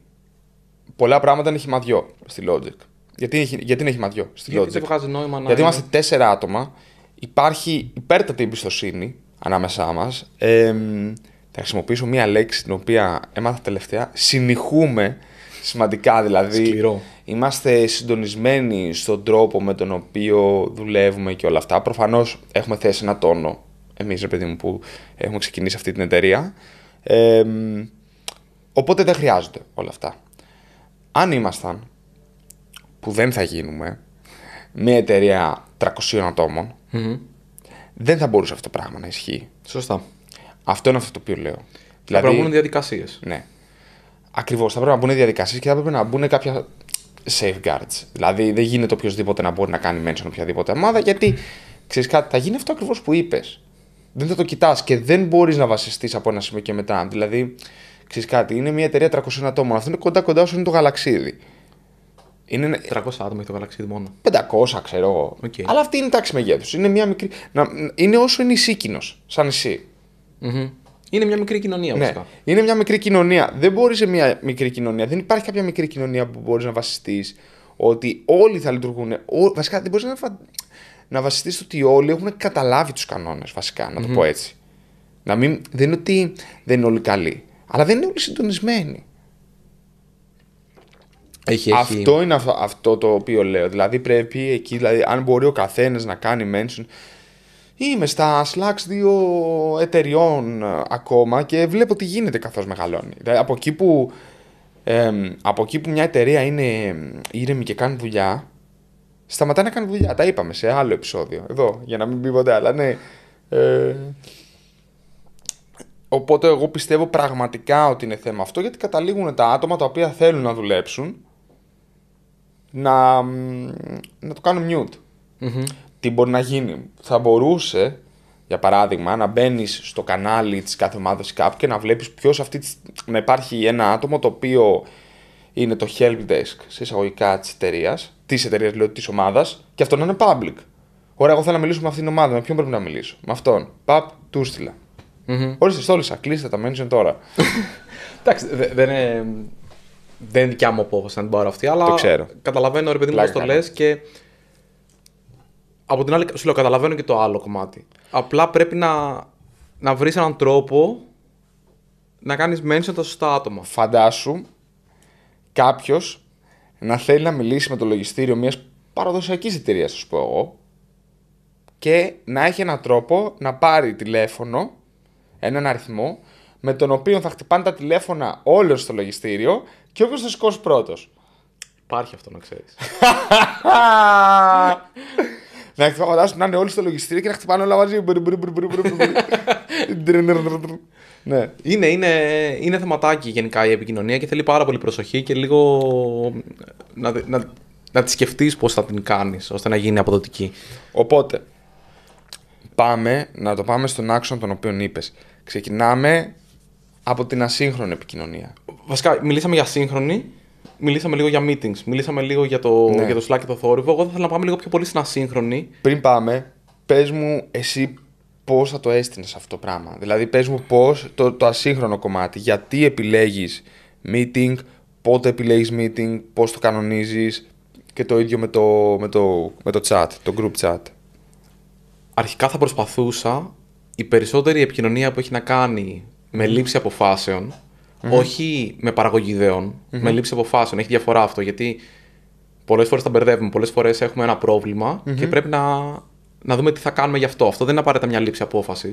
πολλά πράγματα είναι χυμαδιό στη Logic. Γιατί, γιατί είναι χυμαδιό στη γιατί Logic. Δεν βγάζει νόημα να γιατί είμαστε τέσσερα άτομα, υπάρχει υπέρτατη εμπιστοσύνη ανάμεσά μας, θα χρησιμοποιήσω μία λέξη την οποία έμαθα τελευταία. Συνεχούμε σημαντικά, δηλαδή Σκληρό. είμαστε συντονισμένοι στον τρόπο με τον οποίο δουλεύουμε και όλα αυτά. Προφανώς έχουμε θέσει ένα τόνο, εμείς ρε παιδί μου που έχουμε ξεκινήσει αυτή την εταιρεία. οπότε δεν χρειάζονται όλα αυτά. Αν ήμασταν, που δεν θα γίνουμε, μία εταιρεία 300 ατομων δεν θα μπορούσε αυτό το πράγμα να ισχύει. Σωστά. Αυτό είναι αυτό το οποίο λέω. Θα δηλαδή, πρέπει να μπουν διαδικασίες. Ναι. Ακριβώς. Θα πρέπει να μπουν διαδικασίες και θα πρέπει να μπουν κάποια safeguards. Δηλαδή δεν γίνεται οποιοδήποτε να μπορεί να κάνει mention οποιαδήποτε ομάδα γιατί ξέρεις κάτι, θα γίνει αυτό ακριβώς που είπες. Δεν θα το κοιτάς και δεν μπορείς να βασιστείς από ένα σημείο και μετά. Δηλαδή, ξέρεις κάτι, είναι μια εταιρεία 300 ατόμων. Αυτό είναι κοντά κοντά όσο είναι το γαλαξίδι. Είναι 300 άτομα έχει το γαλαξίδι μόνο. 500, ξέρω εγώ. Okay. Αλλά αυτή είναι η τάξη μεγέθους. Είναι, μικρή... Να... είναι όσο είναι ισίκυνο, σαν εσύ. mm Είναι μια μικρή κοινωνία, ναι. Είναι μια μικρή κοινωνία. Δεν μπορεί σε μια μικρή κοινωνία. Δεν υπάρχει κάποια μικρή κοινωνία που μπορείς να βασιστείς ότι όλοι θα λειτουργούν. Βασικά δεν μπορείς να, φα... να βασιστείς ότι όλοι έχουν καταλάβει τους κανόνες, βασικά, να το πω έτσι. Να μην... Δεν είναι ότι δεν είναι όλοι καλοί, αλλά δεν είναι όλοι συντονισμένοι αυτό είναι αυτό, το οποίο λέω. Δηλαδή πρέπει εκεί, δηλαδή, αν μπορεί ο καθένας να κάνει mention. Είμαι στα Slacks δύο εταιριών ε, ακόμα και βλέπω τι γίνεται καθώς μεγαλώνει. Δηλαδή από, εκεί που, από εκεί που μια εταιρεία είναι ήρεμη και κάνει δουλειά, σταματάει να κάνει δουλειά. Τα είπαμε σε άλλο επεισόδιο. Εδώ, για να μην πει ποτέ, αλλά ναι. Ε, οπότε εγώ πιστεύω πραγματικά ότι είναι θέμα αυτό γιατί καταλήγουν τα άτομα τα οποία θέλουν να δουλέψουν να, να το κάνω mute. mm Τι μπορεί να γίνει. Θα μπορούσε, για παράδειγμα, να μπαίνεις στο κανάλι της κάθε ομάδας κάπου και να βλέπεις ποιος αυτή. να υπάρχει ένα άτομο το οποίο είναι το help desk σε εισαγωγικά της εταιρείας, της εταιρείας λέω της ομάδας, και αυτό να είναι public. Ωραία, εγώ θέλω να μιλήσω με αυτήν την ομάδα. Με ποιον πρέπει να μιλήσω. Με αυτόν. Παπ, του στείλα. Mm-hmm. Ορίστε, στόλισα. Κλείστε τα mention τώρα. Εντάξει, δεν είναι δεν είναι δικιά μου απόφαση να την πάρω αυτή, αλλά. Καταλαβαίνω, ρε παιδί μου, το λες και. Από την άλλη, σου λέω, καταλαβαίνω και το άλλο κομμάτι. Απλά πρέπει να, να βρεις έναν τρόπο να κάνεις mention τα σωστά άτομα. Φαντάσου κάποιος να θέλει να μιλήσει με το λογιστήριο μιας παραδοσιακής εταιρείας, ας πω εγώ, και να έχει έναν τρόπο να πάρει τηλέφωνο, έναν αριθμό, με τον οποίο θα χτυπάνε τα τηλέφωνα όλων στο λογιστήριο και όποιος θα σηκώσει πρώτος. Υπάρχει αυτό να ξέρεις. να έχει να είναι όλοι στο λογιστήριο και να χτυπάνε όλα μαζί. ναι. είναι, είναι, είναι θεματάκι γενικά η επικοινωνία και θέλει πάρα πολύ προσοχή και λίγο να, να, να τη σκεφτείς πώς θα την κάνεις ώστε να γίνει αποδοτική. Οπότε, πάμε να το πάμε στον άξονα τον οποίο είπες. Ξεκινάμε από την ασύγχρονη επικοινωνία. Βασικά, μιλήσαμε για σύγχρονη, μιλήσαμε λίγο για meetings, μιλήσαμε λίγο για το, ναι. για το Slack και το θόρυβο. Εγώ θα ήθελα να πάμε λίγο πιο πολύ στην ασύγχρονη. Πριν πάμε, πες μου εσύ πώς θα το έστεινες αυτό το πράγμα. Δηλαδή, πες μου πώς το, το ασύγχρονο κομμάτι. Γιατί επιλέγεις meeting, πότε επιλέγεις meeting, πώς το κανονίζεις και το ίδιο με το, με το, με το chat, το group chat. Αρχικά θα προσπαθούσα η περισσότερη επικοινωνία που έχει να κάνει με λήψη όχι με παραγωγή με λήψη αποφάσεων. Έχει διαφορά αυτό γιατί πολλές φορές τα μπερδεύουμε, πολλές φορές έχουμε ένα πρόβλημα και πρέπει να, να δούμε τι θα κάνουμε γι' αυτό. Αυτό δεν είναι απαραίτητα μια λήψη απόφασης.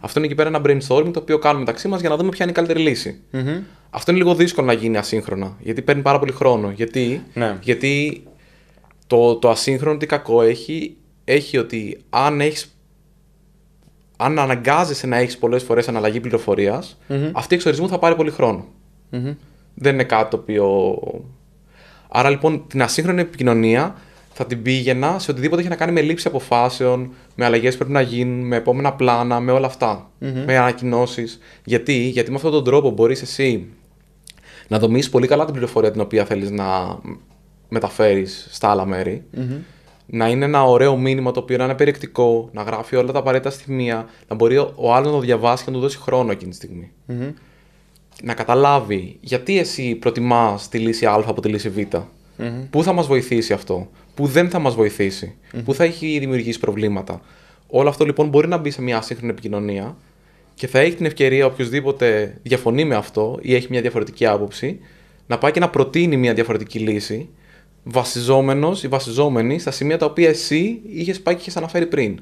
Αυτό είναι εκεί πέρα ένα brainstorming το οποίο κάνουμε μεταξύ μας για να δούμε ποια είναι η καλύτερη λύση. Αυτό είναι λίγο δύσκολο να γίνει ασύγχρονα γιατί παίρνει πάρα πολύ χρόνο. Γιατί, ναι. γιατί το, το ασύγχρονο τι κακό έχει, έχει ότι αν έχεις αν αναγκάζεσαι να έχεις πολλές φορές πληροφορία, αυτή η εξορισμού θα πάρει πολύ Δεν είναι κάτι το οποίο. Άρα λοιπόν την ασύγχρονη επικοινωνία θα την πήγαινα σε οτιδήποτε έχει να κάνει με λήψη αποφάσεων, με αλλαγές που πρέπει να γίνουν, με επόμενα πλάνα, με όλα Με ανακοινώσεις. Γιατί? Γιατί με αυτόν τον τρόπο μπορείς εσύ να δομήσει πολύ καλά την πληροφορία την οποία θέλεις να μεταφέρεις στα άλλα να είναι ένα ωραίο μήνυμα το οποίο να είναι περιεκτικό, να γράφει όλα τα απαραίτητα στιγμία, να μπορεί ο άλλος να το διαβάσει και να του δώσει χρόνο εκείνη τη στιγμη mm-hmm. Να καταλάβει γιατί εσύ προτιμάς τη λύση Α από τη λύση Β. mm Πού θα μας βοηθήσει αυτό, πού δεν θα μας βοηθησει πού θα έχει δημιουργήσει προβλήματα. Όλο αυτό λοιπόν μπορεί να μπει σε μια σύγχρονη επικοινωνία και θα έχει την ευκαιρία οποιοδήποτε διαφωνεί με αυτό ή έχει μια διαφορετική άποψη να πάει και να προτείνει μια διαφορετική λύση βασιζόμενος ή βασιζόμενη στα σημεία τα οποία εσύ είχες πάει και είχες αναφέρει πριν.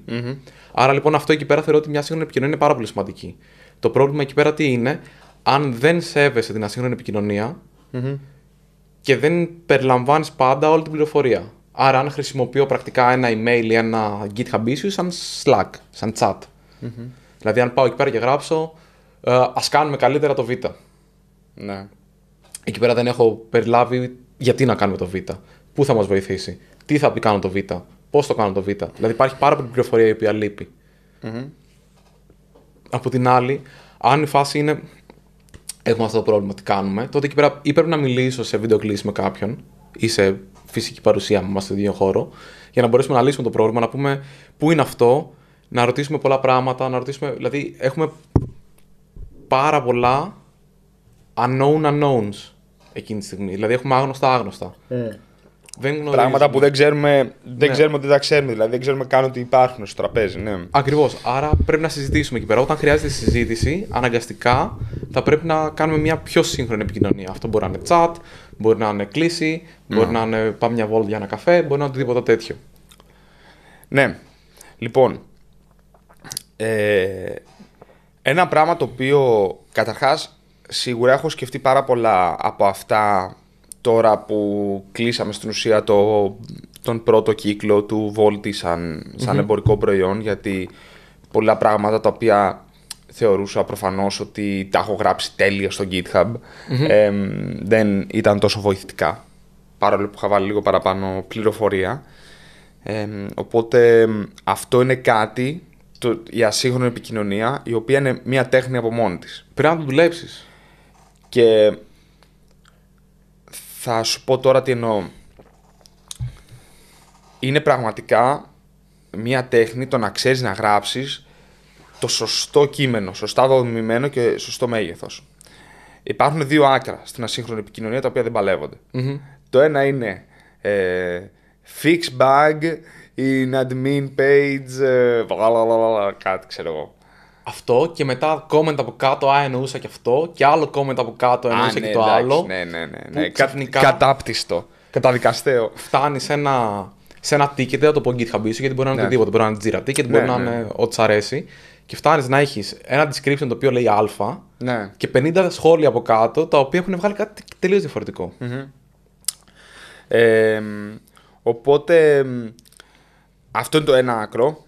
Άρα λοιπόν αυτό εκεί πέρα θεωρώ ότι μια σύγχρονη επικοινωνία είναι πάρα πολύ σημαντική. Το πρόβλημα εκεί πέρα τι είναι, αν δεν σέβεσαι την ασύγχρονη επικοινωνία και δεν περιλαμβάνεις πάντα όλη την πληροφορία. Άρα, αν χρησιμοποιώ πρακτικά ένα email ή ένα GitHub issue σαν Slack, σαν chat. Mm-hmm. Δηλαδή, αν πάω εκεί πέρα και γράψω, ε, ας α κάνουμε καλύτερα το Β. Ναι. Εκεί πέρα δεν έχω περιλάβει γιατί να κάνουμε το Β, πού θα μας βοηθήσει, τι θα κάνω το Β, πώς το κάνω το Β. Δηλαδή υπάρχει πάρα πολύ πληροφορία η οποία λείπει. Mm-hmm. Από την άλλη, αν η φάση είναι έχουμε αυτό το πρόβλημα, τι κάνουμε, τότε εκεί πέρα ή πρέπει να μιλήσω σε βίντεο κλίση με κάποιον ή σε φυσική παρουσία μα στον ίδιο χώρο, για να μπορέσουμε να λύσουμε το πρόβλημα, να πούμε πού είναι αυτό, να ρωτήσουμε πολλά πράγματα, να ρωτήσουμε. Δηλαδή, έχουμε πάρα πολλά unknown unknowns εκείνη τη στιγμή. Δηλαδή έχουμε άγνωστα άγνωστα. Ε. Δεν Πράγματα που δεν ξέρουμε, δεν ναι. ξέρουμε ότι τα ξέρουμε, δηλαδή δεν ξέρουμε καν ότι υπάρχουν στο τραπέζι. Ναι. Ακριβώς. Άρα πρέπει να συζητήσουμε εκεί πέρα. Όταν χρειάζεται συζήτηση, αναγκαστικά θα πρέπει να κάνουμε μια πιο σύγχρονη επικοινωνία. Αυτό μπορεί να είναι chat, μπορεί να είναι κλίση, μπορεί ναι. να είναι πάμε μια βόλτα για ένα καφέ, μπορεί να είναι οτιδήποτε τέτοιο. Ναι. Λοιπόν. Ε, ένα πράγμα το οποίο καταρχάς σίγουρα έχω σκεφτεί πάρα πολλά από αυτά τώρα που κλείσαμε στην ουσία το, τον πρώτο κύκλο του Βόλτη σαν, σαν εμπορικό προϊόν γιατί πολλά πράγματα τα οποία θεωρούσα προφανώς ότι τα έχω γράψει τέλεια στο GitHub δεν ήταν τόσο βοηθητικά παρόλο που είχα βάλει λίγο παραπάνω πληροφορία οπότε αυτό είναι κάτι το, η ασύγχρονη επικοινωνία η οποία είναι μια τέχνη από μόνη της. Πρέπει να το δουλέψεις. Και θα σου πω τώρα τι εννοώ. Είναι πραγματικά μία τέχνη το να ξέρεις να γράψεις το σωστό κείμενο, σωστά δομημένο και σωστό μέγεθος. Υπάρχουν δύο άκρα στην ασύγχρονη επικοινωνία τα οποία δεν παλευονται Το ένα είναι ε, fix bug in admin page, ε, κάτι ξέρω εγώ αυτό και μετά comment από κάτω, α, εννοούσα και αυτό και άλλο comment από κάτω, εννοούσα α, ναι, και το εντάξει, άλλο. Ναι, ναι, ναι. ναι. Ξαφνικά... Κατάπτυστο. Καταδικαστέο. Φτάνει σε ένα, σε ένα ticket, δεν το πω GitHub γιατί μπορεί να είναι ναι. οτιδήποτε. Μπορεί να είναι Jira ticket, μπορεί ναι, να ναι. είναι ό,τι σ' αρέσει. Και φτάνεις να έχεις ένα description το οποίο λέει Α ναι. και 50 σχόλια από κάτω τα οποία έχουν βγάλει κάτι τελείως διαφορετικό. Ε, οπότε αυτό είναι το ένα άκρο.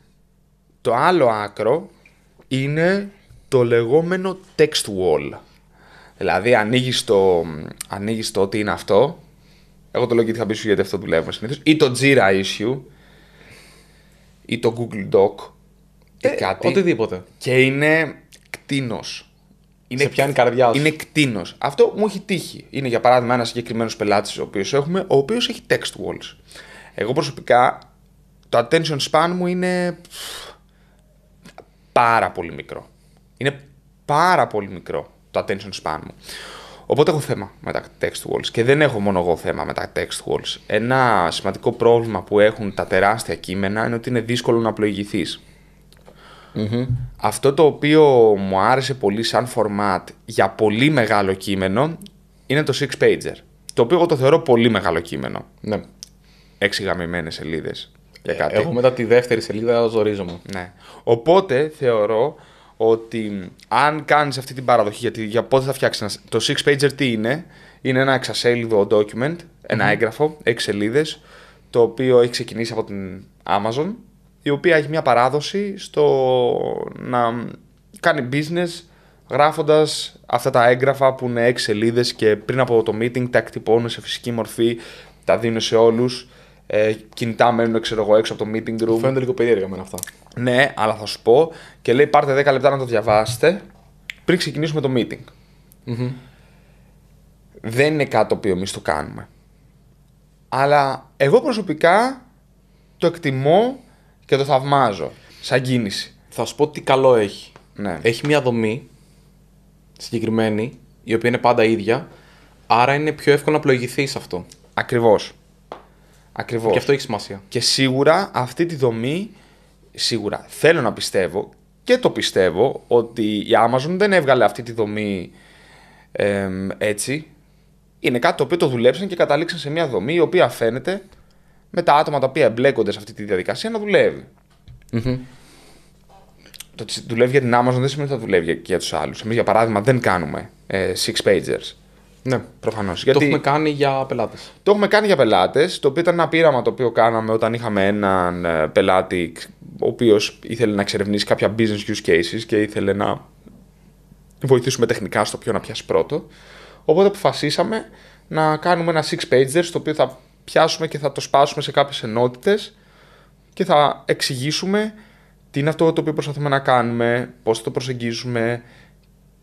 Το άλλο άκρο είναι το λεγόμενο text wall. Δηλαδή ανοίγεις το, ανοίγεις το ότι είναι αυτό. Εγώ το λέω γιατί θα πεις σου γιατί αυτό δουλεύουμε συνήθως. Ή το Jira issue. Ή το Google Doc. Ε, ή κάτι. Οτιδήποτε. Και είναι κτίνος. Είναι σε πιάνει καρδιά σου. Είναι κτίνος. Αυτό μου έχει τύχει. Είναι για παράδειγμα ένας συγκεκριμένος πελάτης, ο οποίος έχουμε, ο οποίος έχει text walls. Εγώ προσωπικά το attention span μου είναι πάρα πολύ μικρό. Είναι πάρα πολύ μικρό το attention span μου. Οπότε έχω θέμα με τα text walls και δεν έχω μόνο εγώ θέμα με τα text walls. Ένα σημαντικό πρόβλημα που έχουν τα τεράστια κείμενα είναι ότι είναι δύσκολο να πλοηγηθεις Αυτό το οποίο μου άρεσε πολύ σαν format για πολύ μεγάλο κείμενο είναι το six pager. Το οποίο εγώ το θεωρώ πολύ μεγάλο κείμενο. Ναι. Έξι γαμημένες σελίδες για ε, κάτι. μετά τη δεύτερη σελίδα ζορίζομαι. Ναι. Οπότε θεωρώ ότι αν κάνεις αυτή την παραδοχή, γιατί για πότε θα φτιάξεις Το Six Pager τι είναι, είναι ένα εξασέλιδο document, ένα mm-hmm. έγγραφο, έξι σελίδες, το οποίο έχει ξεκινήσει από την Amazon, η οποία έχει μια παράδοση στο να κάνει business γράφοντας αυτά τα έγγραφα που είναι έξι σελίδες και πριν από το meeting τα εκτυπώνουν σε φυσική μορφή, τα δίνουν σε όλους ε, κινητά μένουν ξέρω εγώ, έξω από το meeting room. Φαίνονται λίγο περίεργα με αυτά. Ναι, αλλά θα σου πω και λέει πάρτε 10 λεπτά να το διαβάσετε πριν ξεκινήσουμε το meeting. mm Δεν είναι κάτι το οποίο εμείς το κάνουμε. Αλλά εγώ προσωπικά το εκτιμώ και το θαυμάζω σαν κίνηση. Θα σου πω τι καλό έχει. Ναι. Έχει μια δομή συγκεκριμένη, η οποία είναι πάντα ίδια, άρα είναι πιο εύκολο να πλοηγηθείς αυτό. Ακριβώς. Ακριβώς. Και αυτό έχει σημασία. Και σίγουρα αυτή τη δομή, σίγουρα θέλω να πιστεύω και το πιστεύω ότι η Amazon δεν έβγαλε αυτή τη δομή έτσι. Είναι κάτι το οποίο το δουλέψαν και καταλήξαν σε μια δομή η οποία φαίνεται με τα άτομα τα οποία εμπλέκονται σε αυτή τη διαδικασία να δουλευει Το ότι δουλεύει για την Amazon δεν σημαίνει ότι θα δουλεύει και για τους άλλους. Εμείς, για παράδειγμα, δεν κάνουμε ε, six pagers. Ναι, προφανώς. Το έχουμε κάνει για πελάτες. Το έχουμε κάνει για πελάτες, το οποίο ήταν ένα πείραμα το οποίο κάναμε όταν είχαμε έναν ε, πελάτη ο οποίος ήθελε να εξερευνήσει κάποια business use cases και ήθελε να βοηθήσουμε τεχνικά στο ποιο να πιάσει πρώτο. Οπότε αποφασίσαμε να κάνουμε ένα six pager στο οποίο θα πιάσουμε και θα το σπάσουμε σε κάποιες ενότητες και θα εξηγήσουμε τι είναι αυτό το οποίο προσπαθούμε να κάνουμε, πώς το προσεγγίζουμε,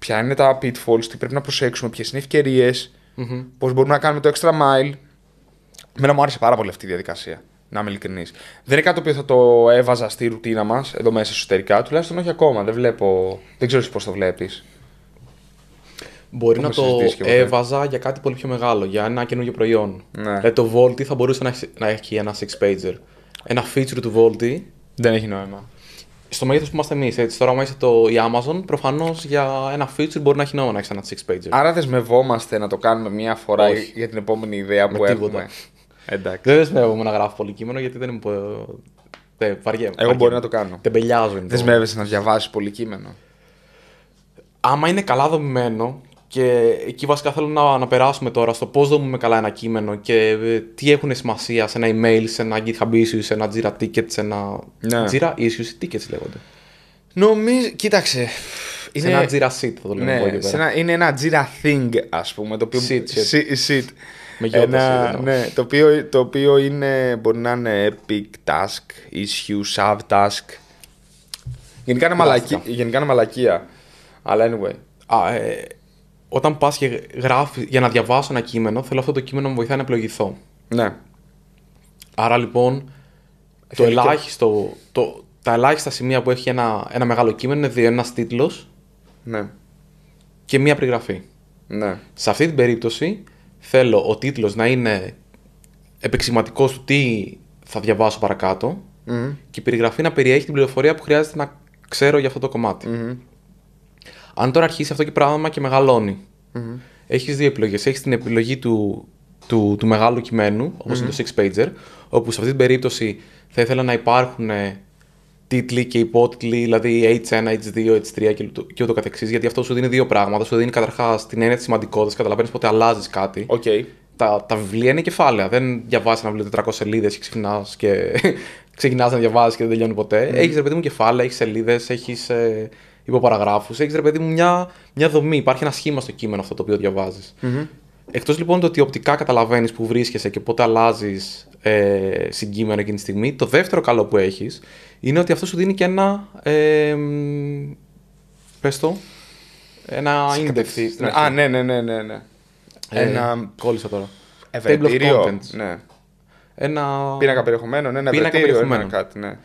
ποια είναι τα pitfalls, τι πρέπει να προσέξουμε, ποιες είναι οι ευκαιρίες, πώς μπορούμε να κάνουμε το extra mile. Μένα μου άρεσε πάρα πολύ αυτή η διαδικασία. Να είμαι ειλικρινής. Δεν είναι κάτι που θα το έβαζα στη ρουτίνα μας, εδώ μέσα εσωτερικά, τουλάχιστον όχι ακόμα. Δεν βλέπω. Δεν ξέρω πώς το βλέπεις. Μπορεί να το ναι. έβαζα για κάτι πολύ πιο μεγάλο, για ένα καινούργιο προϊόν. Ναι. Δηλαδή το Volti θα μπορούσε να έχει, να έχει ένα six pager. Ένα feature του Volti. Δεν έχει νόημα στο μέγεθος που είμαστε εμείς. Έτσι. Τώρα, άμα είσαι το, η Amazon, προφανώς για ένα feature μπορεί να έχει νόημα να έχεις ένα ένα pager. Άρα δεσμευόμαστε να το κάνουμε μία φορά για την επόμενη ιδέα που τίποτα. έχουμε. Εντάξει. Δεν δεσμεύομαι να γράφω πολύ κείμενο γιατί δεν είμαι. Δε, ε, βαριέμαι. Εγώ μπορεί να το κάνω. Τεμπελιάζω. Δεσμεύεσαι να διαβάσεις πολύ κείμενο. Άμα είναι καλά δομημένο και εκεί βασικά θέλω να, να περάσουμε τώρα στο πώς δομούμε καλά ένα κείμενο και ε, τι έχουν σημασία σε ένα email, σε ένα GitHub issue, σε ένα Jira ticket, σε ένα. Ναι. Jira issues, tickets λέγονται. Νομίζω. Κοίταξε. Είναι... Σε ένα Jira seat θα το λέμε ναι, Σε ένα, είναι ένα Jira thing, ας πούμε. Το οποίο... Με ένα, ναι. ναι, το οποίο, το οποίο είναι, μπορεί να είναι epic task, issue, sub task. Γενικά είναι, μαλακία, γενικά είναι μαλακία. Αλλά anyway. Α, ε, όταν πας και γράφεις για να διαβάσω ένα κείμενο, θέλω αυτό το κείμενο να μου βοηθάει να επιλογηθώ. Ναι. Άρα λοιπόν, το ελάχιστο, το, τα ελάχιστα σημεία που έχει ένα, ένα μεγάλο κείμενο είναι δύο, ένας τίτλος ναι. και μία περιγραφή. Ναι. Σε αυτή την περίπτωση, θέλω ο τίτλος να είναι επεξηματικός του τι θα διαβάσω και η περιγραφή να περιέχει την πληροφορία που χρειάζεται να ξέρω για αυτό το κομμάτι. Αν τώρα αρχίσει αυτό και πράγμα και μεγαλωνει έχεις δύο επιλογές. Έχεις την επιλογή του, του, του μεγάλου κειμένου, είναι το Six Pager, όπου σε αυτή την περίπτωση θα ήθελα να υπάρχουν ε, τίτλοι και υπότιτλοι, δηλαδή H1, H2, H3 και, ούτω γιατί αυτό σου δίνει δύο πράγματα. Σου δίνει καταρχάς την έννοια της σημαντικότητας, καταλαβαίνεις πότε αλλάζεις κάτι. Τα, τα βιβλία είναι κεφάλαια. Δεν διαβάζει ένα βιβλίο 400 σελίδες και και ξεκινάς να διαβάζεις και δεν τελειώνει ποτέ. Mm. Έχεις ρε παιδί μου κεφάλαια, έχεις σελίδες, έχεις ε, υποπαραγράφους. Έχεις ρε παιδί μου μια, μια δομή, υπάρχει ένα σχήμα στο κείμενο αυτό το οποίο διαβάζεις. Mm-hmm. Εκτός λοιπόν το ότι οπτικά καταλαβαίνεις που βρίσκεσαι και πότε αλλάζεις ε, συγκείμενο εκείνη τη στιγμή, το δεύτερο καλό που έχεις είναι ότι αυτό σου δίνει και ένα. Ε, το. Ένα index. Α, ναι, ναι, ναι, ναι. ναι. Ε, ένα. Κόλλησα τώρα. Table Ναι. Ένα. Πίνακα περιεχομένων, ένα πίνακα κάτι, ναι.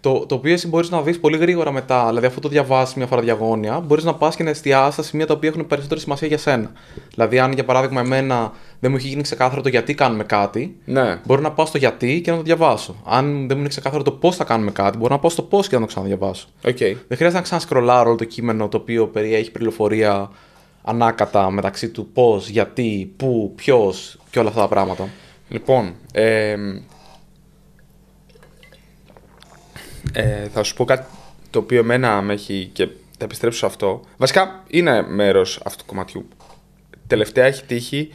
Το, το οποίο εσύ μπορείς να δεις πολύ γρήγορα μετά. Δηλαδή, αφού το διαβάσεις μια φορά διαγώνια, μπορείς να πας και να εστιάσεις στα σημεία τα οποία έχουν περισσότερη σημασία για σένα. Δηλαδή, αν για παράδειγμα, εμένα δεν μου έχει γίνει ξεκάθαρο το γιατί κάνουμε κάτι, ναι. μπορώ να πάω στο γιατί και να το διαβάσω. Αν δεν μου είναι ξεκάθαρο το πώς θα κάνουμε κάτι, μπορώ να πάω στο πώς και να το ξαναδιαβάσω. Okay. Δεν χρειάζεται να ξανασκρολάρω όλο το κείμενο το οποίο περιέχει πληροφορία ανάκατα μεταξύ του πώς, γιατί, πού, ποιος και όλα αυτά τα πράγματα. Λοιπόν, ε, ε, θα σου πω κάτι το οποίο εμένα με έχει και θα επιστρέψω σε αυτό. Βασικά είναι μέρος αυτού του κομματιού. Τελευταία έχει τύχει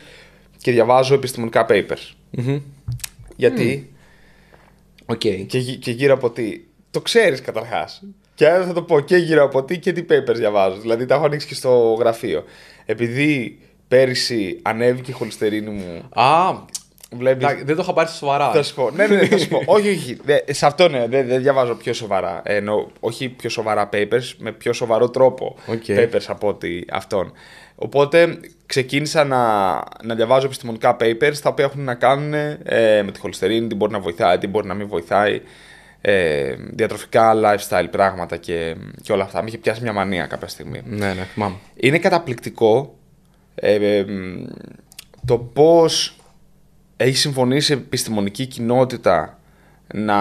και διαβάζω επιστημονικά papers. Γιατί. Okay. Και, και γύρω από τι. Το ξέρεις καταρχάς. Και άρα θα το πω και γύρω από τι και τι papers διαβάζω. Δηλαδή τα έχω ανοίξει και στο γραφείο. Επειδή πέρυσι ανέβηκε η χολυστερίνη μου. Α, Βλέπεις... δεν το είχα πάρει σοβαρά. Θα σου πω. ναι, ναι, ναι θα όχι, όχι. σε αυτό ναι, δεν, διαβάζω πιο σοβαρά. Ε, όχι πιο σοβαρά papers, με πιο σοβαρό τρόπο papers από ότι αυτόν. Οπότε ξεκίνησα να, να διαβάζω επιστημονικά papers τα οποία έχουν να κάνουν ε, με τη χολυστερίνη, τι μπορεί να βοηθάει, τι μπορεί να μην βοηθάει, ε, διατροφικά, lifestyle πράγματα και, και όλα αυτά. Με είχε πιάσει μια μανία κάποια στιγμή. Ναι, ναι, θυμάμαι. Είναι καταπληκτικό ε, ε το πώς έχει συμφωνήσει επιστημονική κοινότητα να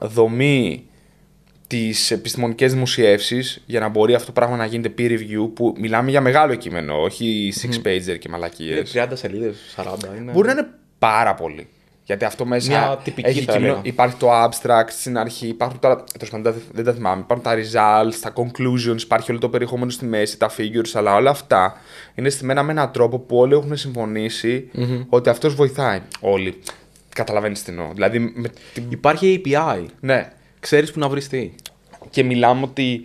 δομεί τις επιστημονικές δημοσιεύσεις για να μπορεί αυτό το πράγμα να γίνεται peer review που μιλάμε για μεγάλο κείμενο, όχι six pager και μαλακίες. 30 σελίδες, 40 είναι. Μπορεί να είναι πάρα πολύ. Γιατί αυτό μέσα Μια τυπική έχει κοινό, υπάρχει το abstract στην αρχή, υπάρχουν τα. Τέλο δεν τα θυμάμαι. Υπάρχουν τα results, τα conclusions, υπάρχει όλο το περιεχόμενο στη μέση, τα figures, αλλά όλα αυτά είναι στημένα με έναν τρόπο που όλοι έχουν ότι αυτός βοηθάει. Όλοι. Καταλαβαίνεις τι εννοώ. Δηλαδή, Υπάρχει API. Ναι. Ξέρεις που να βρεις τι. Και μιλάμε ότι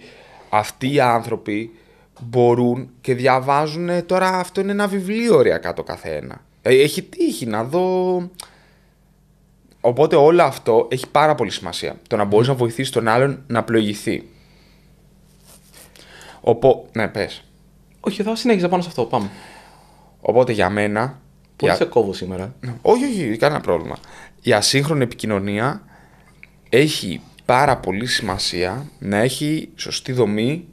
αυτοί οι άνθρωποι μπορούν και διαβάζουν. Τώρα αυτό είναι ένα βιβλίο, ωριακά το καθένα. Ε, έχει τύχει να δω Οπότε όλο αυτό έχει πάρα πολύ σημασία. Το να μπορείς να βοηθήσεις τον άλλον να πλοηγηθεί. Οπό... Ναι, πες. Όχι, θα συνέχιζα πάνω σε αυτό. Πάμε. Οπότε για μένα. Που για... σε κόβω σήμερα. Ναι. Όχι, όχι, κανένα πρόβλημα. Η ασύγχρονη επικοινωνία έχει πάρα πολύ σημασία να έχει σωστή δομή,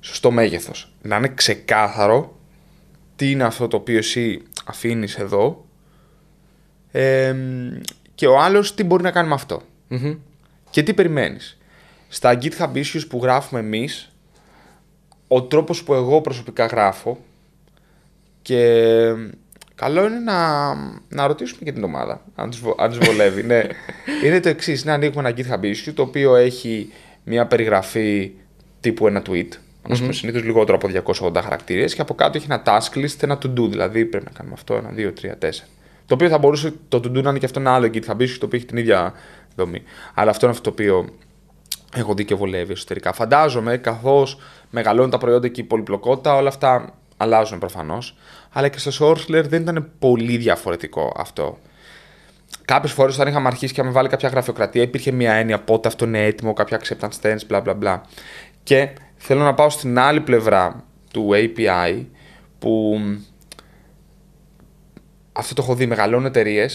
σωστό μέγεθος. Να είναι ξεκάθαρο τι είναι αυτό το οποίο εσύ αφήνεις εδώ. Ε, και ο άλλος τι μπορεί να κάνει με αυτο Και τι περιμένεις. Στα GitHub issues που γράφουμε εμείς, ο τρόπος που εγώ προσωπικά γράφω και καλό είναι να, να ρωτήσουμε και την ομάδα αν τους, αν τους βολεύει. ναι. Είναι το εξής: να ανοίγουμε ένα GitHub issue το οποίο έχει μια περιγραφή τύπου ένα tweet. Mm-hmm. πούμε συνήθως λιγότερο από 280 χαρακτήρες και από κάτω έχει ένα task list, ένα to do. Δηλαδή πρέπει να κάνουμε αυτό, ένα, δύο, τρία, τέσσερα. Το οποίο θα μπορούσε το do να είναι και αυτό ένα άλλο GitHub issue, το οποίο έχει την ίδια δομή. Αλλά αυτό είναι αυτό το οποίο έχω δει και βολεύει εσωτερικά. Φαντάζομαι, καθώς μεγαλώνουν τα προϊόντα και η πολυπλοκότητα, όλα αυτά αλλάζουν προφανώς. Αλλά και στο Sourceler δεν ήταν πολύ διαφορετικό αυτό. Κάποιες φορές όταν είχαμε αρχίσει και είχαμε βάλει κάποια γραφειοκρατία, υπήρχε μια έννοια πότε αυτό είναι έτοιμο, κάποια acceptance stance, bla bla bla. Και θέλω να πάω στην άλλη πλευρά του API που αυτό το έχω δει, μεγαλώνουν εταιρείες.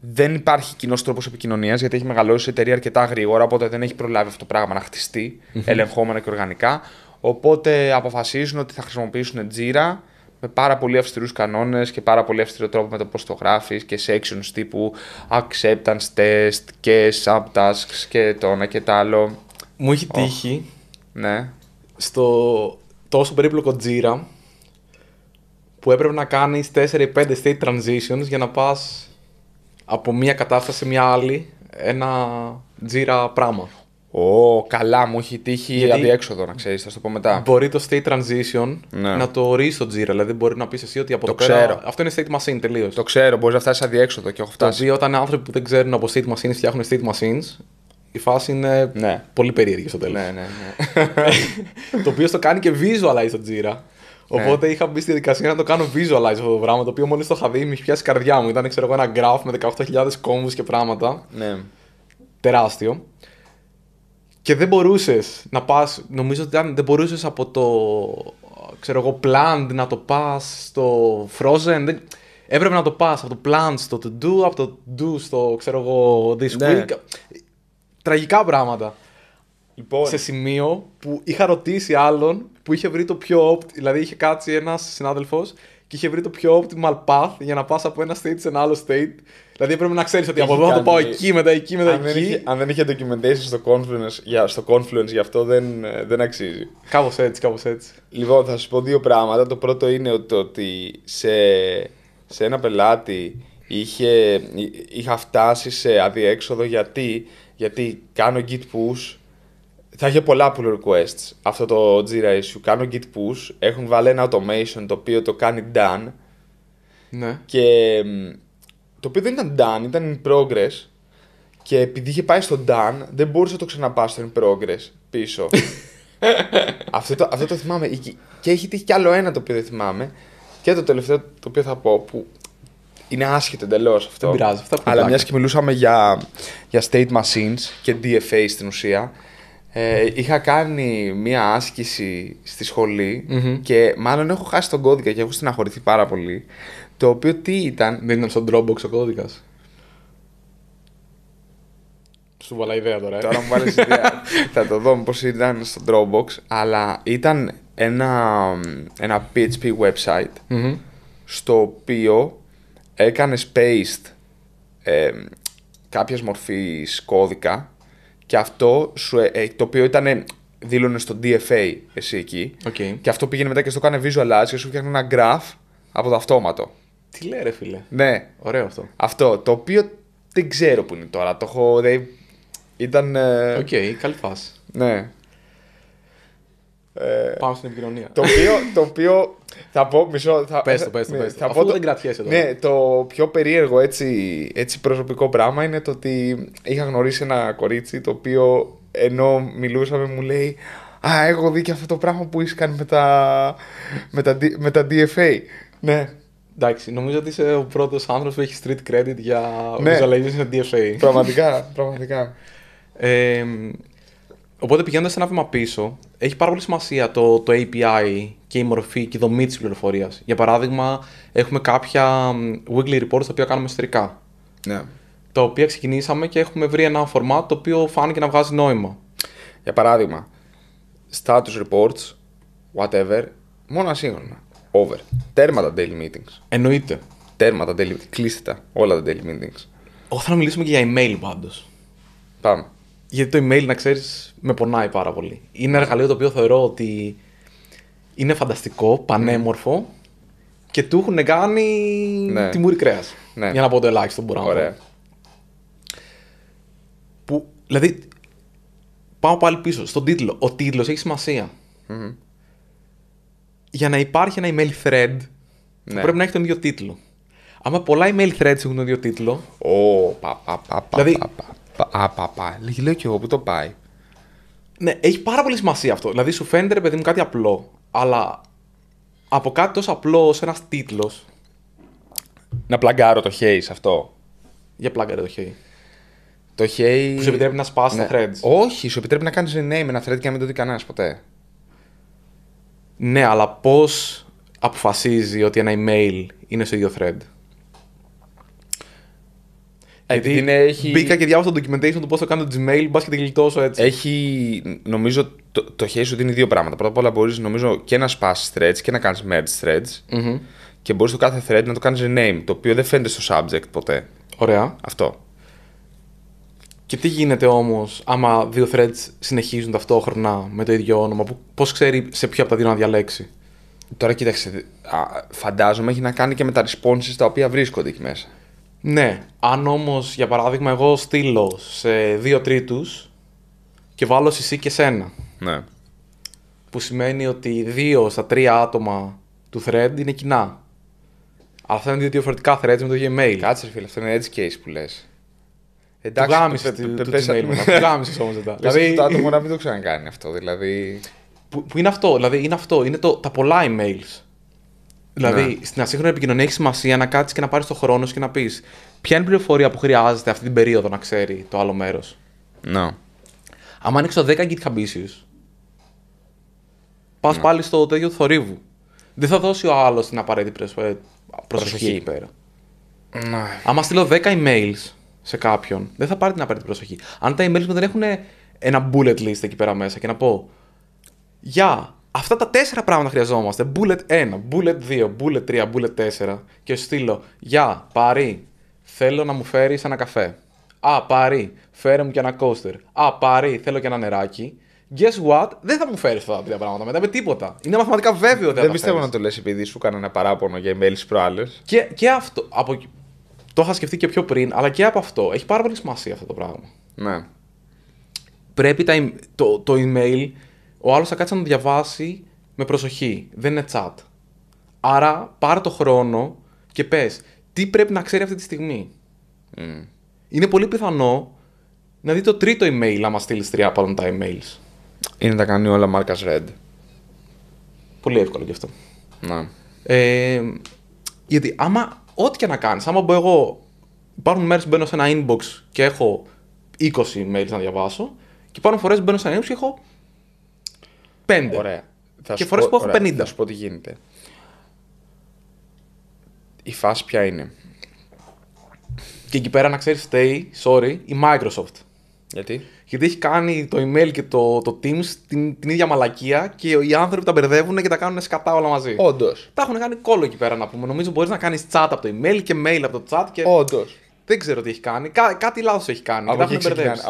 Δεν υπάρχει κοινός τρόπος επικοινωνίας γιατί έχει μεγαλώσει η εταιρεία αρκετά γρήγορα, οπότε δεν έχει προλάβει αυτό το πράγμα να χτιστει ελεγχόμενα και οργανικά. Οπότε αποφασίζουν ότι θα χρησιμοποιήσουν Jira με πάρα πολύ αυστηρούς κανόνες και πάρα πολύ αυστηρό τρόπο με το πώς το γράφεις και sections τύπου acceptance test και subtasks και το ένα και το άλλο. Μου έχει τύχει. Ναι. Στο τόσο περίπλοκο Jira που έπρεπε να κάνεις 4-5 state transitions για να πας από μία κατάσταση σε μία άλλη ένα τζίρα πράγμα. Ω, oh, καλά, μου έχει τύχει ή αδιέξοδο, να ξέρεις, θα το πω μετά. Μπορεί το state transition ναι. να το ορίσει το τζίρα. Δηλαδή, μπορεί να πεις εσύ ότι από το Το ξέρω. αυτό είναι state machine τελείως. Το ξέρω, μπορείς να φτάσεις αδιέξοδο και έχω φτάσει. Δηλαδή, όταν άνθρωποι που δεν ξέρουν από state machines φτιάχνουν state machines, η φάση είναι ναι. πολύ περίεργη στο τέλος. Ναι, ναι, ναι. το οποίο το κάνει και visualize το τζίρα. Ναι. Οπότε είχα μπει στη δικασία να το κάνω visualize αυτό το πράγμα. Το οποίο μόλις το είχα δει, μου πιάσει καρδιά μου. Ήταν ξέρω εγώ, ένα graph με 18.000 κόμβους και πράγματα. Ναι. Τεράστιο. Και δεν μπορούσες να πας. Νομίζω ότι δεν μπορούσες από το. ξέρω εγώ, planned να το πας στο frozen. Έπρεπε να το πας από το planned στο to do, από το do στο ξέρω εγώ, this ναι. week. Τραγικά πράγματα. Λοιπόν. σε σημείο που είχα ρωτήσει άλλον που είχε βρει το πιο opt, δηλαδή είχε κάτσει ένας συνάδελφος και είχε βρει το πιο optimal path για να πας από ένα state σε ένα άλλο state. Δηλαδή έπρεπε να ξέρεις ότι από εδώ θα το πάω εκεί, μετά εκεί, μετά αν εκεί. αν δεν είχε documentation στο confluence, στο confluence γι' αυτό δεν, δεν αξίζει. Κάπως έτσι, κάπως έτσι. Λοιπόν, θα σου πω δύο πράγματα. Το πρώτο είναι ότι σε, σε ένα πελάτη είχε, είχα φτάσει σε αδιέξοδο γιατί, γιατί κάνω git push θα είχε πολλά pull requests αυτό το Jira issue. Κάνω git push, έχουν βάλει ένα automation το οποίο το κάνει done. Ναι. Και το οποίο δεν ήταν done, ήταν in progress. Και επειδή είχε πάει στο done, δεν μπορούσε να το ξαναπάς στο in progress πίσω. αυτό, το, αυτό το θυμάμαι. Και έχει τύχει κι άλλο ένα το οποίο δεν θυμάμαι. Και το τελευταίο το οποίο θα πω που είναι άσχετο εντελώς αυτό. Δεν πειράζει, αυτά που Αλλά μιας και μιλούσαμε για, για state machines και DFA στην ουσία. Ε, είχα κάνει μία άσκηση στη σχολη και μάλλον έχω χάσει τον κώδικα και έχω στεναχωρηθεί πάρα πολύ. Το οποίο τι ήταν. Δεν ήταν στον Dropbox ο κώδικας. Σου βάλα ιδέα τώρα. Ε. Τώρα μου βάλει ιδέα. θα το δω πώς ήταν στο Dropbox. Αλλά ήταν ένα, ένα PHP website στο οποίο έκανες paste ε, κάποια μορφής κώδικα και αυτό ε, ε, το οποίο ήταν δήλωνε στο DFA εσύ εκεί. Okay. Και αυτό πήγαινε μετά και στο κάνε visualize και σου φτιάχνει ένα graph από το αυτόματο. Τι λέει ρε φίλε. Ναι. Ωραίο αυτό. Αυτό το οποίο δεν ξέρω που είναι τώρα. Το έχω. Δε... Ήταν. Ε, Οκ, okay, καλή φάση. Ναι. Ε, Πάμε στην επικοινωνία. Το οποίο, το οποίο θα πω μισό. Θα, πες το, πες ναι, Θα το, δεν κρατιέσαι τώρα. Ναι, το πιο περίεργο έτσι, έτσι προσωπικό πράγμα είναι το ότι είχα γνωρίσει ένα κορίτσι το οποίο ενώ μιλούσαμε μου λέει Α, έχω δει και αυτό το πράγμα που είσαι κάνει με τα, με τα, με τα DFA. Ναι. Εντάξει, νομίζω ότι είσαι ο πρώτος άνθρωπος που έχει street credit για ναι. visualization DFA. Πραγματικά, πραγματικά. Οπότε πηγαίνοντας ένα βήμα πίσω, έχει πάρα πολύ σημασία το, το API και η μορφή και η δομή της πληροφορίας. Για παράδειγμα, έχουμε κάποια weekly reports τα οποία κάνουμε εσωτερικά. Ναι. Τα οποία ξεκινήσαμε και έχουμε βρει ένα format το οποίο φάνηκε να βγάζει νόημα. Για παράδειγμα, status reports, whatever, μόνο ασύγχρονα, Over. Τέρμα τα daily meetings. Εννοείται. Τέρμα τα daily meetings. Κλείστε τα. Όλα τα daily meetings. Εγώ να μιλήσουμε και για email πάντως. Πάμε. Γιατί το email, να ξέρεις, με πονάει πάρα πολύ. Είναι ένα εργαλείο το οποίο θεωρώ ότι είναι φανταστικό, πανέμορφο και του έχουν κάνει ναι. τη μούρη κρέας. Ναι. Για να πω το ελάχιστο μπορώ να Που, δηλαδή, πάω πάλι πίσω στον τίτλο. Ο τίτλος έχει Για να υπάρχει ένα email thread, ναι. πρέπει να έχει τον ίδιο τίτλο. Άμα πολλά email threads έχουν τον ίδιο τίτλο. Oh, πα, πα, πα, δηλαδή, Απαπα. Λέω και εγώ που το πάει. Ναι, έχει πάρα πολύ σημασία αυτό. Δηλαδή σου φαίνεται ρε παιδί μου κάτι απλό, αλλά από κάτι τόσο απλό ως ένας τίτλος. Να πλαγκάρω το Χέι σε αυτό. Για πλαγκάρω το Χέι. Το Χέι. Που σου επιτρέπει να σπάσει ναι. τα threads. Όχι, σου επιτρέπει να κάνεις με ένα thread και να μην το δει κανένας ποτέ. Ναι, αλλά πώς αποφασίζει ότι ένα email είναι στο ίδιο thread. Ε, Γιατί έχει... Μπήκα και διάβασα το documentation του πώς θα κάνω το Gmail, μπας και την γλιτώσω έτσι. Έχει, νομίζω, το, χέρι σου δίνει δύο πράγματα. Πρώτα απ' όλα μπορείς νομίζω και να σπάσεις threads και να κάνεις merge threads. mm Και μπορείς το κάθε thread να το κάνεις rename, το οποίο δεν φαίνεται στο subject ποτέ. Ωραία. Αυτό. Και τι γίνεται όμως άμα δύο threads συνεχίζουν ταυτόχρονα με το ίδιο όνομα, πώς ξέρει σε ποιο από τα δύο να διαλέξει. Τώρα κοίταξε, φαντάζομαι έχει να κάνει και με τα responses τα οποία βρίσκονται εκεί μέσα. Ναι, αν όμως για παράδειγμα εγώ στείλω σε δύο τρίτους και βάλω εσύ και σένα. Ναι. Που σημαίνει ότι δύο στα τρία άτομα του thread είναι κοινά. Αλλά θα είναι δύο διαφορετικά threads με το ίδιο email. Κάτσε, φίλε, αυτό είναι edge case που λες. Εντάξει, του γάμισε το, το, το, email μετά. γάμισες όμως μετά. Δηλαδή. Το άτομο να μην το ξανακάνει αυτό. Δηλαδή. Που, που είναι αυτό, δηλαδή είναι αυτό. Είναι το, τα πολλά emails Δηλαδή, ναι. στην ασύγχρονη επικοινωνία έχεις σημασία να κάτσεις και να πάρεις το χρόνο σου και να πεις ποια είναι η πληροφορία που χρειάζεται αυτή την περίοδο να ξέρει το άλλο μέρος. Ναι. Αν ανοίξω 10 GitHub issues, πα πάλι στο τέτοιο του θορύβου. Δεν θα δώσει ο άλλος την απαραίτητη ε, προσοχή, εκεί πέρα. Ναι. Αν στείλω 10 emails σε κάποιον, δεν θα πάρει την απαραίτητη προσοχή. Αν τα emails μου δεν έχουν ένα bullet list εκεί πέρα μέσα και να πω Γεια, Αυτά τα τέσσερα πράγματα χρειαζόμαστε. Bullet 1, Bullet 2, Bullet 3, Bullet 4. Και στείλω, Γεια, Παρή, θέλω να μου φέρεις ένα καφέ. Α, Παρή, φέρε μου και ένα κόστερ. Α, Παρή, θέλω και ένα νεράκι. Guess what, δεν θα μου φέρεις αυτά τα τρία πράγματα μετά με τίποτα. Είναι μαθηματικά βέβαιο ότι Δεν πιστεύω να το λες επειδή σου κάνω ένα παράπονο για email προάλλες. Και, και αυτό. Από... Το είχα σκεφτεί και πιο πριν, αλλά και από αυτό. Έχει πάρα πολύ σημασία αυτό το πράγμα. Ναι. Πρέπει το, το email ο άλλος θα κάτσει να το διαβάσει με προσοχή. Δεν είναι chat. Άρα πάρε το χρόνο και πες τι πρέπει να ξέρει αυτή τη στιγμή. Είναι πολύ πιθανό να δει το τρίτο email άμα στείλεις τρία πάνω τα emails. Είναι τα κάνει όλα μάρκας red. Πολύ εύκολο γι' αυτό. Να. Ε, γιατί άμα ό,τι και να κάνεις, άμα μπω εγώ. Υπάρχουν μέρες που μπαίνω σε ένα inbox και έχω 20 emails να διαβάσω. Και υπάρχουν φορές που μπαίνω σε ένα inbox και έχω Ωραία. και φορέ που έχω 50. Θα σου πω τι γίνεται. Η φάση ποια είναι. Και εκεί πέρα να ξέρεις, stay sorry, η Microsoft. Γιατί? Γιατί έχει κάνει το email και το, το Teams την, την ίδια μαλακία και οι άνθρωποι τα μπερδεύουν και τα κάνουν σκατά όλα μαζί. Όντως. Τα έχουν κάνει κόλλο εκεί πέρα να πούμε. Νομίζω μπορείς να κάνεις chat από το email και mail από το chat. Και... Όντως. Δεν ξέρω τι έχει κάνει. Κά, κάτι λάθος έχει κάνει. Από εκεί ξεκινάνε.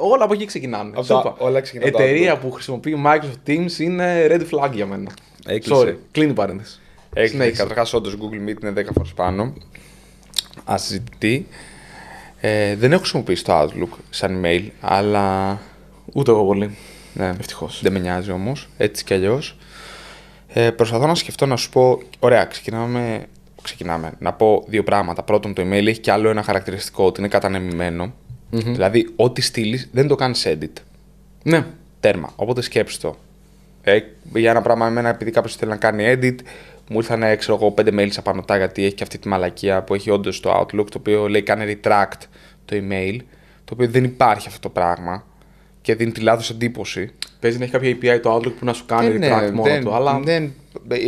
όλα από εκεί ξεκινάνε. Από τα... όλα ξεκινάνε Εταιρεία που χρησιμοποιεί Microsoft Teams είναι red flag για μένα. Έκλεισε. Sorry. Κλείνει παρένθεση. Έκλεισε. Καταρχάς, όντως Google Meet είναι 10 φορές πάνω. Ασυζητητή. Ε, δεν έχω χρησιμοποιήσει το Outlook σαν email, αλλά. Ούτε εγώ πολύ. Ναι, ευτυχώς. Δεν με νοιάζει όμως, έτσι κι αλλιώς. Ε, προσπαθώ να σκεφτώ να σου πω. Ωραία, ξεκινάμε ξεκινάμε, να πω δύο πράγματα. Πρώτον, το email έχει και άλλο ένα χαρακτηριστικό ότι είναι Δηλαδή, ό,τι στείλεις δεν το κάνεις edit. Ναι. Τέρμα. Οπότε σκέψτε το. Ε, για ένα πράγμα, εμένα, επειδή κάποιος θέλει να κάνει edit, μου ήρθαν ξέρω εγώ, πέντε mails απανωτά γιατί έχει και αυτή τη μαλακία που έχει όντως το Outlook, το οποίο λέει κάνει retract το email, το οποίο δεν υπάρχει αυτό το πράγμα και δίνει τη λάθος εντύπωση. Παίζει να έχει κάποια API το Outlook που να σου κάνει ε, ναι, retract μόνο του. Αλλά... δεν.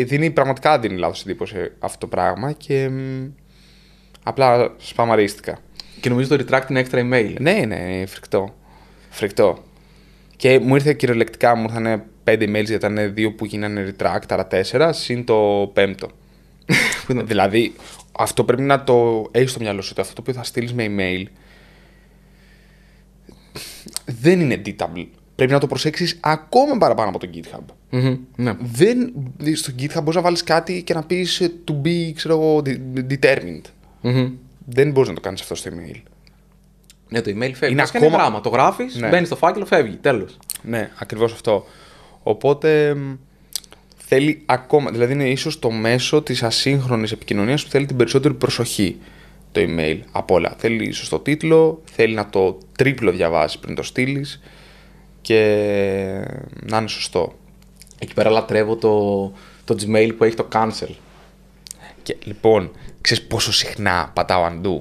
δίνει, πραγματικά δίνει λάθος εντύπωση αυτό το πράγμα και μ, απλά σπαμαρίστηκα. Και νομίζω το retract είναι extra email. Ναι, ναι, ναι φρικτό. Φρικτό. Και μου ήρθε κυριολεκτικά, μου ήρθαν πέντε emails γιατί ήταν δύο που γίνανε retract, άρα τέσσερα, συν το πέμπτο. δηλαδή, αυτό πρέπει να το έχεις στο μυαλό σου. Αυτό το οποίο θα στείλεις με email δεν είναι editable. Πρέπει να το προσέξεις ακόμα παραπάνω από το GitHub. Ναι. δεν, στο GitHub μπορείς να βάλεις κάτι και να πεις to be ξέρω determined. Δεν μπορείς να το κάνεις αυτό στο email. Ναι, το email φεύγει. Είναι ένα ακόμα Το γράφεις, ναι. μπαίνει στο φάκελο, φεύγει. Τέλος. Ναι, ακριβώς αυτό. Οπότε θέλει ακόμα. Δηλαδή είναι ίσως το μέσο της ασύγχρονης επικοινωνίας που θέλει την περισσότερη προσοχή το email από όλα. Θέλει σωστό τίτλο, θέλει να το τρίπλο διαβάσει πριν το στείλεις και να είναι σωστό. Εκεί πέρα λατρεύω το, το Gmail που έχει το cancel. Και, λοιπόν, ξέρεις πόσο συχνά πατάω undo.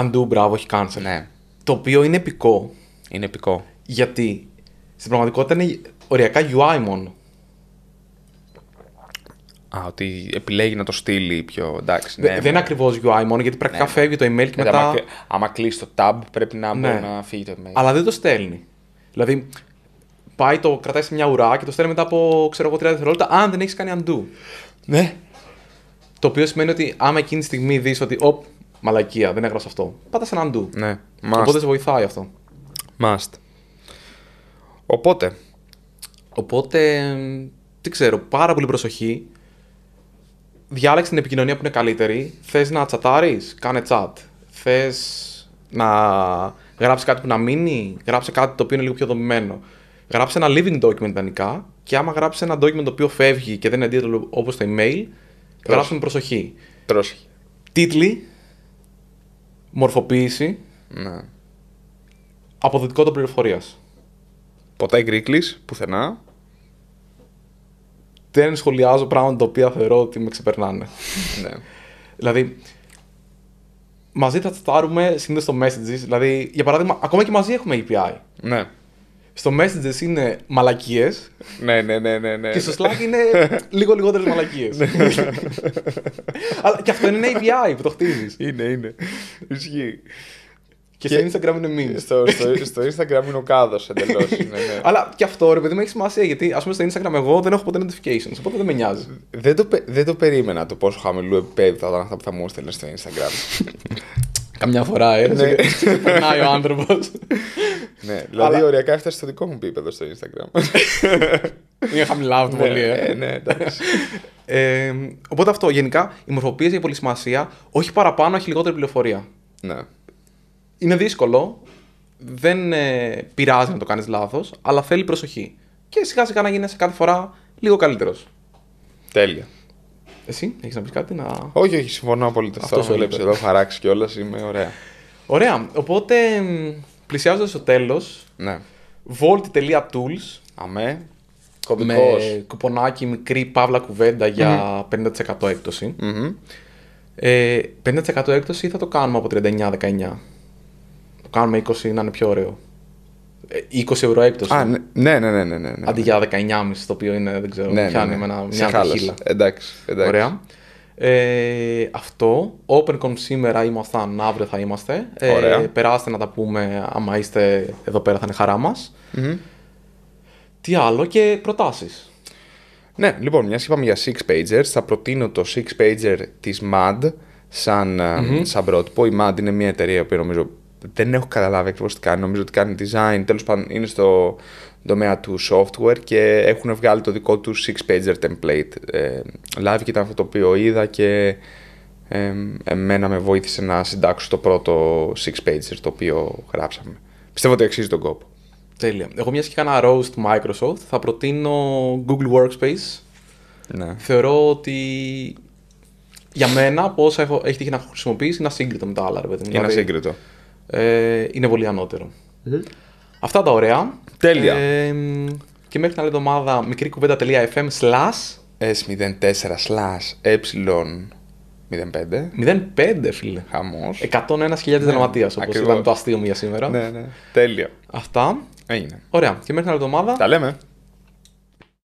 Undo, μπράβο, έχει cancel. Ναι. Το οποίο είναι επικό. Είναι επικό. Γιατί στην πραγματικότητα είναι οριακά UI μόνο. Α, ότι επιλέγει να το στείλει πιο. Εντάξει, ναι, δεν είναι ακριβώ UI μόνο γιατί πρακτικά ναι. φεύγει το email και μετά. Άμα, κλείσει το tab, πρέπει να, ναι. να φύγει το email. Αλλά δεν το στέλνει. Δηλαδή, πάει το κρατάει σε μια ουρά και το στέλνει μετά από ξέρω εγώ δευτερόλεπτα, αν δεν έχεις κάνει undo. Ναι. Το οποίο σημαίνει ότι άμα εκείνη τη στιγμή δεις ότι, οπ, μαλακία, δεν έγραψε αυτό. Πάτα σε ένα undo. Ναι. Must. Οπότε σε βοηθάει αυτό. Must. Οπότε. Οπότε, τι ξέρω, πάρα πολύ προσοχή διάλεξε την επικοινωνία που είναι καλύτερη. Θες να τσατάρεις, κάνε τσάτ. Θες να γράψεις κάτι που να μείνει, γράψε κάτι το οποίο είναι λίγο πιο δομημένο. Γράψε ένα living document ιδανικά και άμα γράψεις ένα document το οποίο φεύγει και δεν είναι αντίθετο όπως το email, γράψε με προσοχή. Τρόση. Τίτλοι, μορφοποίηση, ναι. Αποδοτικότητα πληροφορίας. Ποτέ γκρίκλι, πουθενά δεν σχολιάζω πράγματα τα οποία θεωρώ ότι με ξεπερνάνε. ναι. Δηλαδή, μαζί τα ταρούμε συνήθως στο messages. Δηλαδή, για παράδειγμα, ακόμα και μαζί έχουμε API. Ναι. Στο messages είναι μαλακίες. Ναι, ναι, ναι, ναι, ναι. Και στο Slack είναι λίγο λιγότερες μαλακίες. Ναι. Αλλά και αυτό είναι API που το χτίζεις. Είναι, είναι. Ισχύει. Και, στο Instagram είναι μην. Στο, Instagram είναι ο κάδος εντελώς. Ναι. Αλλά και αυτό ρε παιδί μου έχει σημασία γιατί ας πούμε στο Instagram εγώ δεν έχω ποτέ notifications, οπότε δεν με νοιάζει. Δεν το, περίμενα το πόσο χαμηλού επίπεδου θα ήταν αυτά που θα μου έστελνε στο Instagram. Καμιά φορά, ε, ναι. έτσι Ναι. ο άνθρωπος. Ναι, δηλαδή Αλλά... έφτασε στο δικό μου επίπεδο στο Instagram. Είναι χαμηλά αυτό πολύ, ναι, ε. ε. Ναι, εντάξει. Ε, οπότε αυτό γενικά η μορφοποίηση έχει πολύ σημασία. Όχι παραπάνω, έχει λιγότερη πληροφορία. Ναι είναι δύσκολο. Δεν ε, πειράζει να το κάνεις λάθος, αλλά θέλει προσοχή. Και σιγά σιγά να γίνεσαι κάθε φορά λίγο καλύτερος. Τέλεια. Εσύ, έχεις να πεις κάτι να. Όχι, όχι, συμφωνώ απόλυτα. Αυτό σου έλεψε εδώ, χαράξει κιόλας. Είμαι ωραία. Ωραία. Οπότε, πλησιάζοντας στο τέλος. Ναι. Volt.tools. Αμέ. Με κουπονάκι μικρή παύλα κουβέντα για mm-hmm. 50% έκπτωση. Ε, 50% έκπτωση θα το κάνουμε από 39-19 το κάνουμε 20 να είναι πιο ωραίο. 20 ε, ευρώ έκπτωση. Α, ναι, ναι, ναι, ναι, ναι, ναι, ναι. Αντί για 19,5 το οποίο είναι, δεν ξέρω, ναι, ναι πιάνει ναι, ναι. με ένα, μια χίλα. Εντάξει, εντάξει. Ωραία. Ε, αυτό. OpenCon σήμερα ήμασταν, αύριο θα είμαστε. Ε, Ωραία. περάστε να τα πούμε, άμα είστε εδώ πέρα θα είναι χαρά μας. mm Τι άλλο και προτάσεις. Ναι, λοιπόν, μιας είπαμε για Six Pagers, θα προτείνω το Six Pager της MAD σαν, mm-hmm. σαν πρότυπο. Η MAD είναι μια εταιρεία που νομίζω δεν έχω καταλάβει ακριβώς τι κάνει. Νομίζω ότι κάνει design. Τέλος πάντων, είναι στο τομέα του software και έχουν βγάλει το δικό τους six-pager template. Ε, και ήταν αυτό το οποίο είδα και ε, εμένα με βοήθησε να συντάξω το πρώτο six-pager το οποίο γράψαμε. Πιστεύω ότι αξίζει τον κόπο. Τέλεια. Εγώ μιας και κάνα roast Microsoft, θα προτείνω Google Workspace. Ναι. Θεωρώ ότι για μένα από όσα έχει τύχει να χρησιμοποιήσει είναι ασύγκριτο με τα άλλα. Ρε, είναι δηλαδή, ασύγκριτο ε, είναι πολύ ανώτερο. Αυτά τα ωραία. Τέλεια. Ε, και μέχρι την άλλη εβδομάδα μικρή κουβέντα.fm slash S04 slash ε05. 05 φίλε. Χαμός. 101.000 δραματεία όπω ήταν το αστείο για σήμερα. Ναι, ναι. Τέλεια. Αυτά. Έγινε. Ωραία. Και μέχρι την άλλη εβδομάδα. Τα λέμε.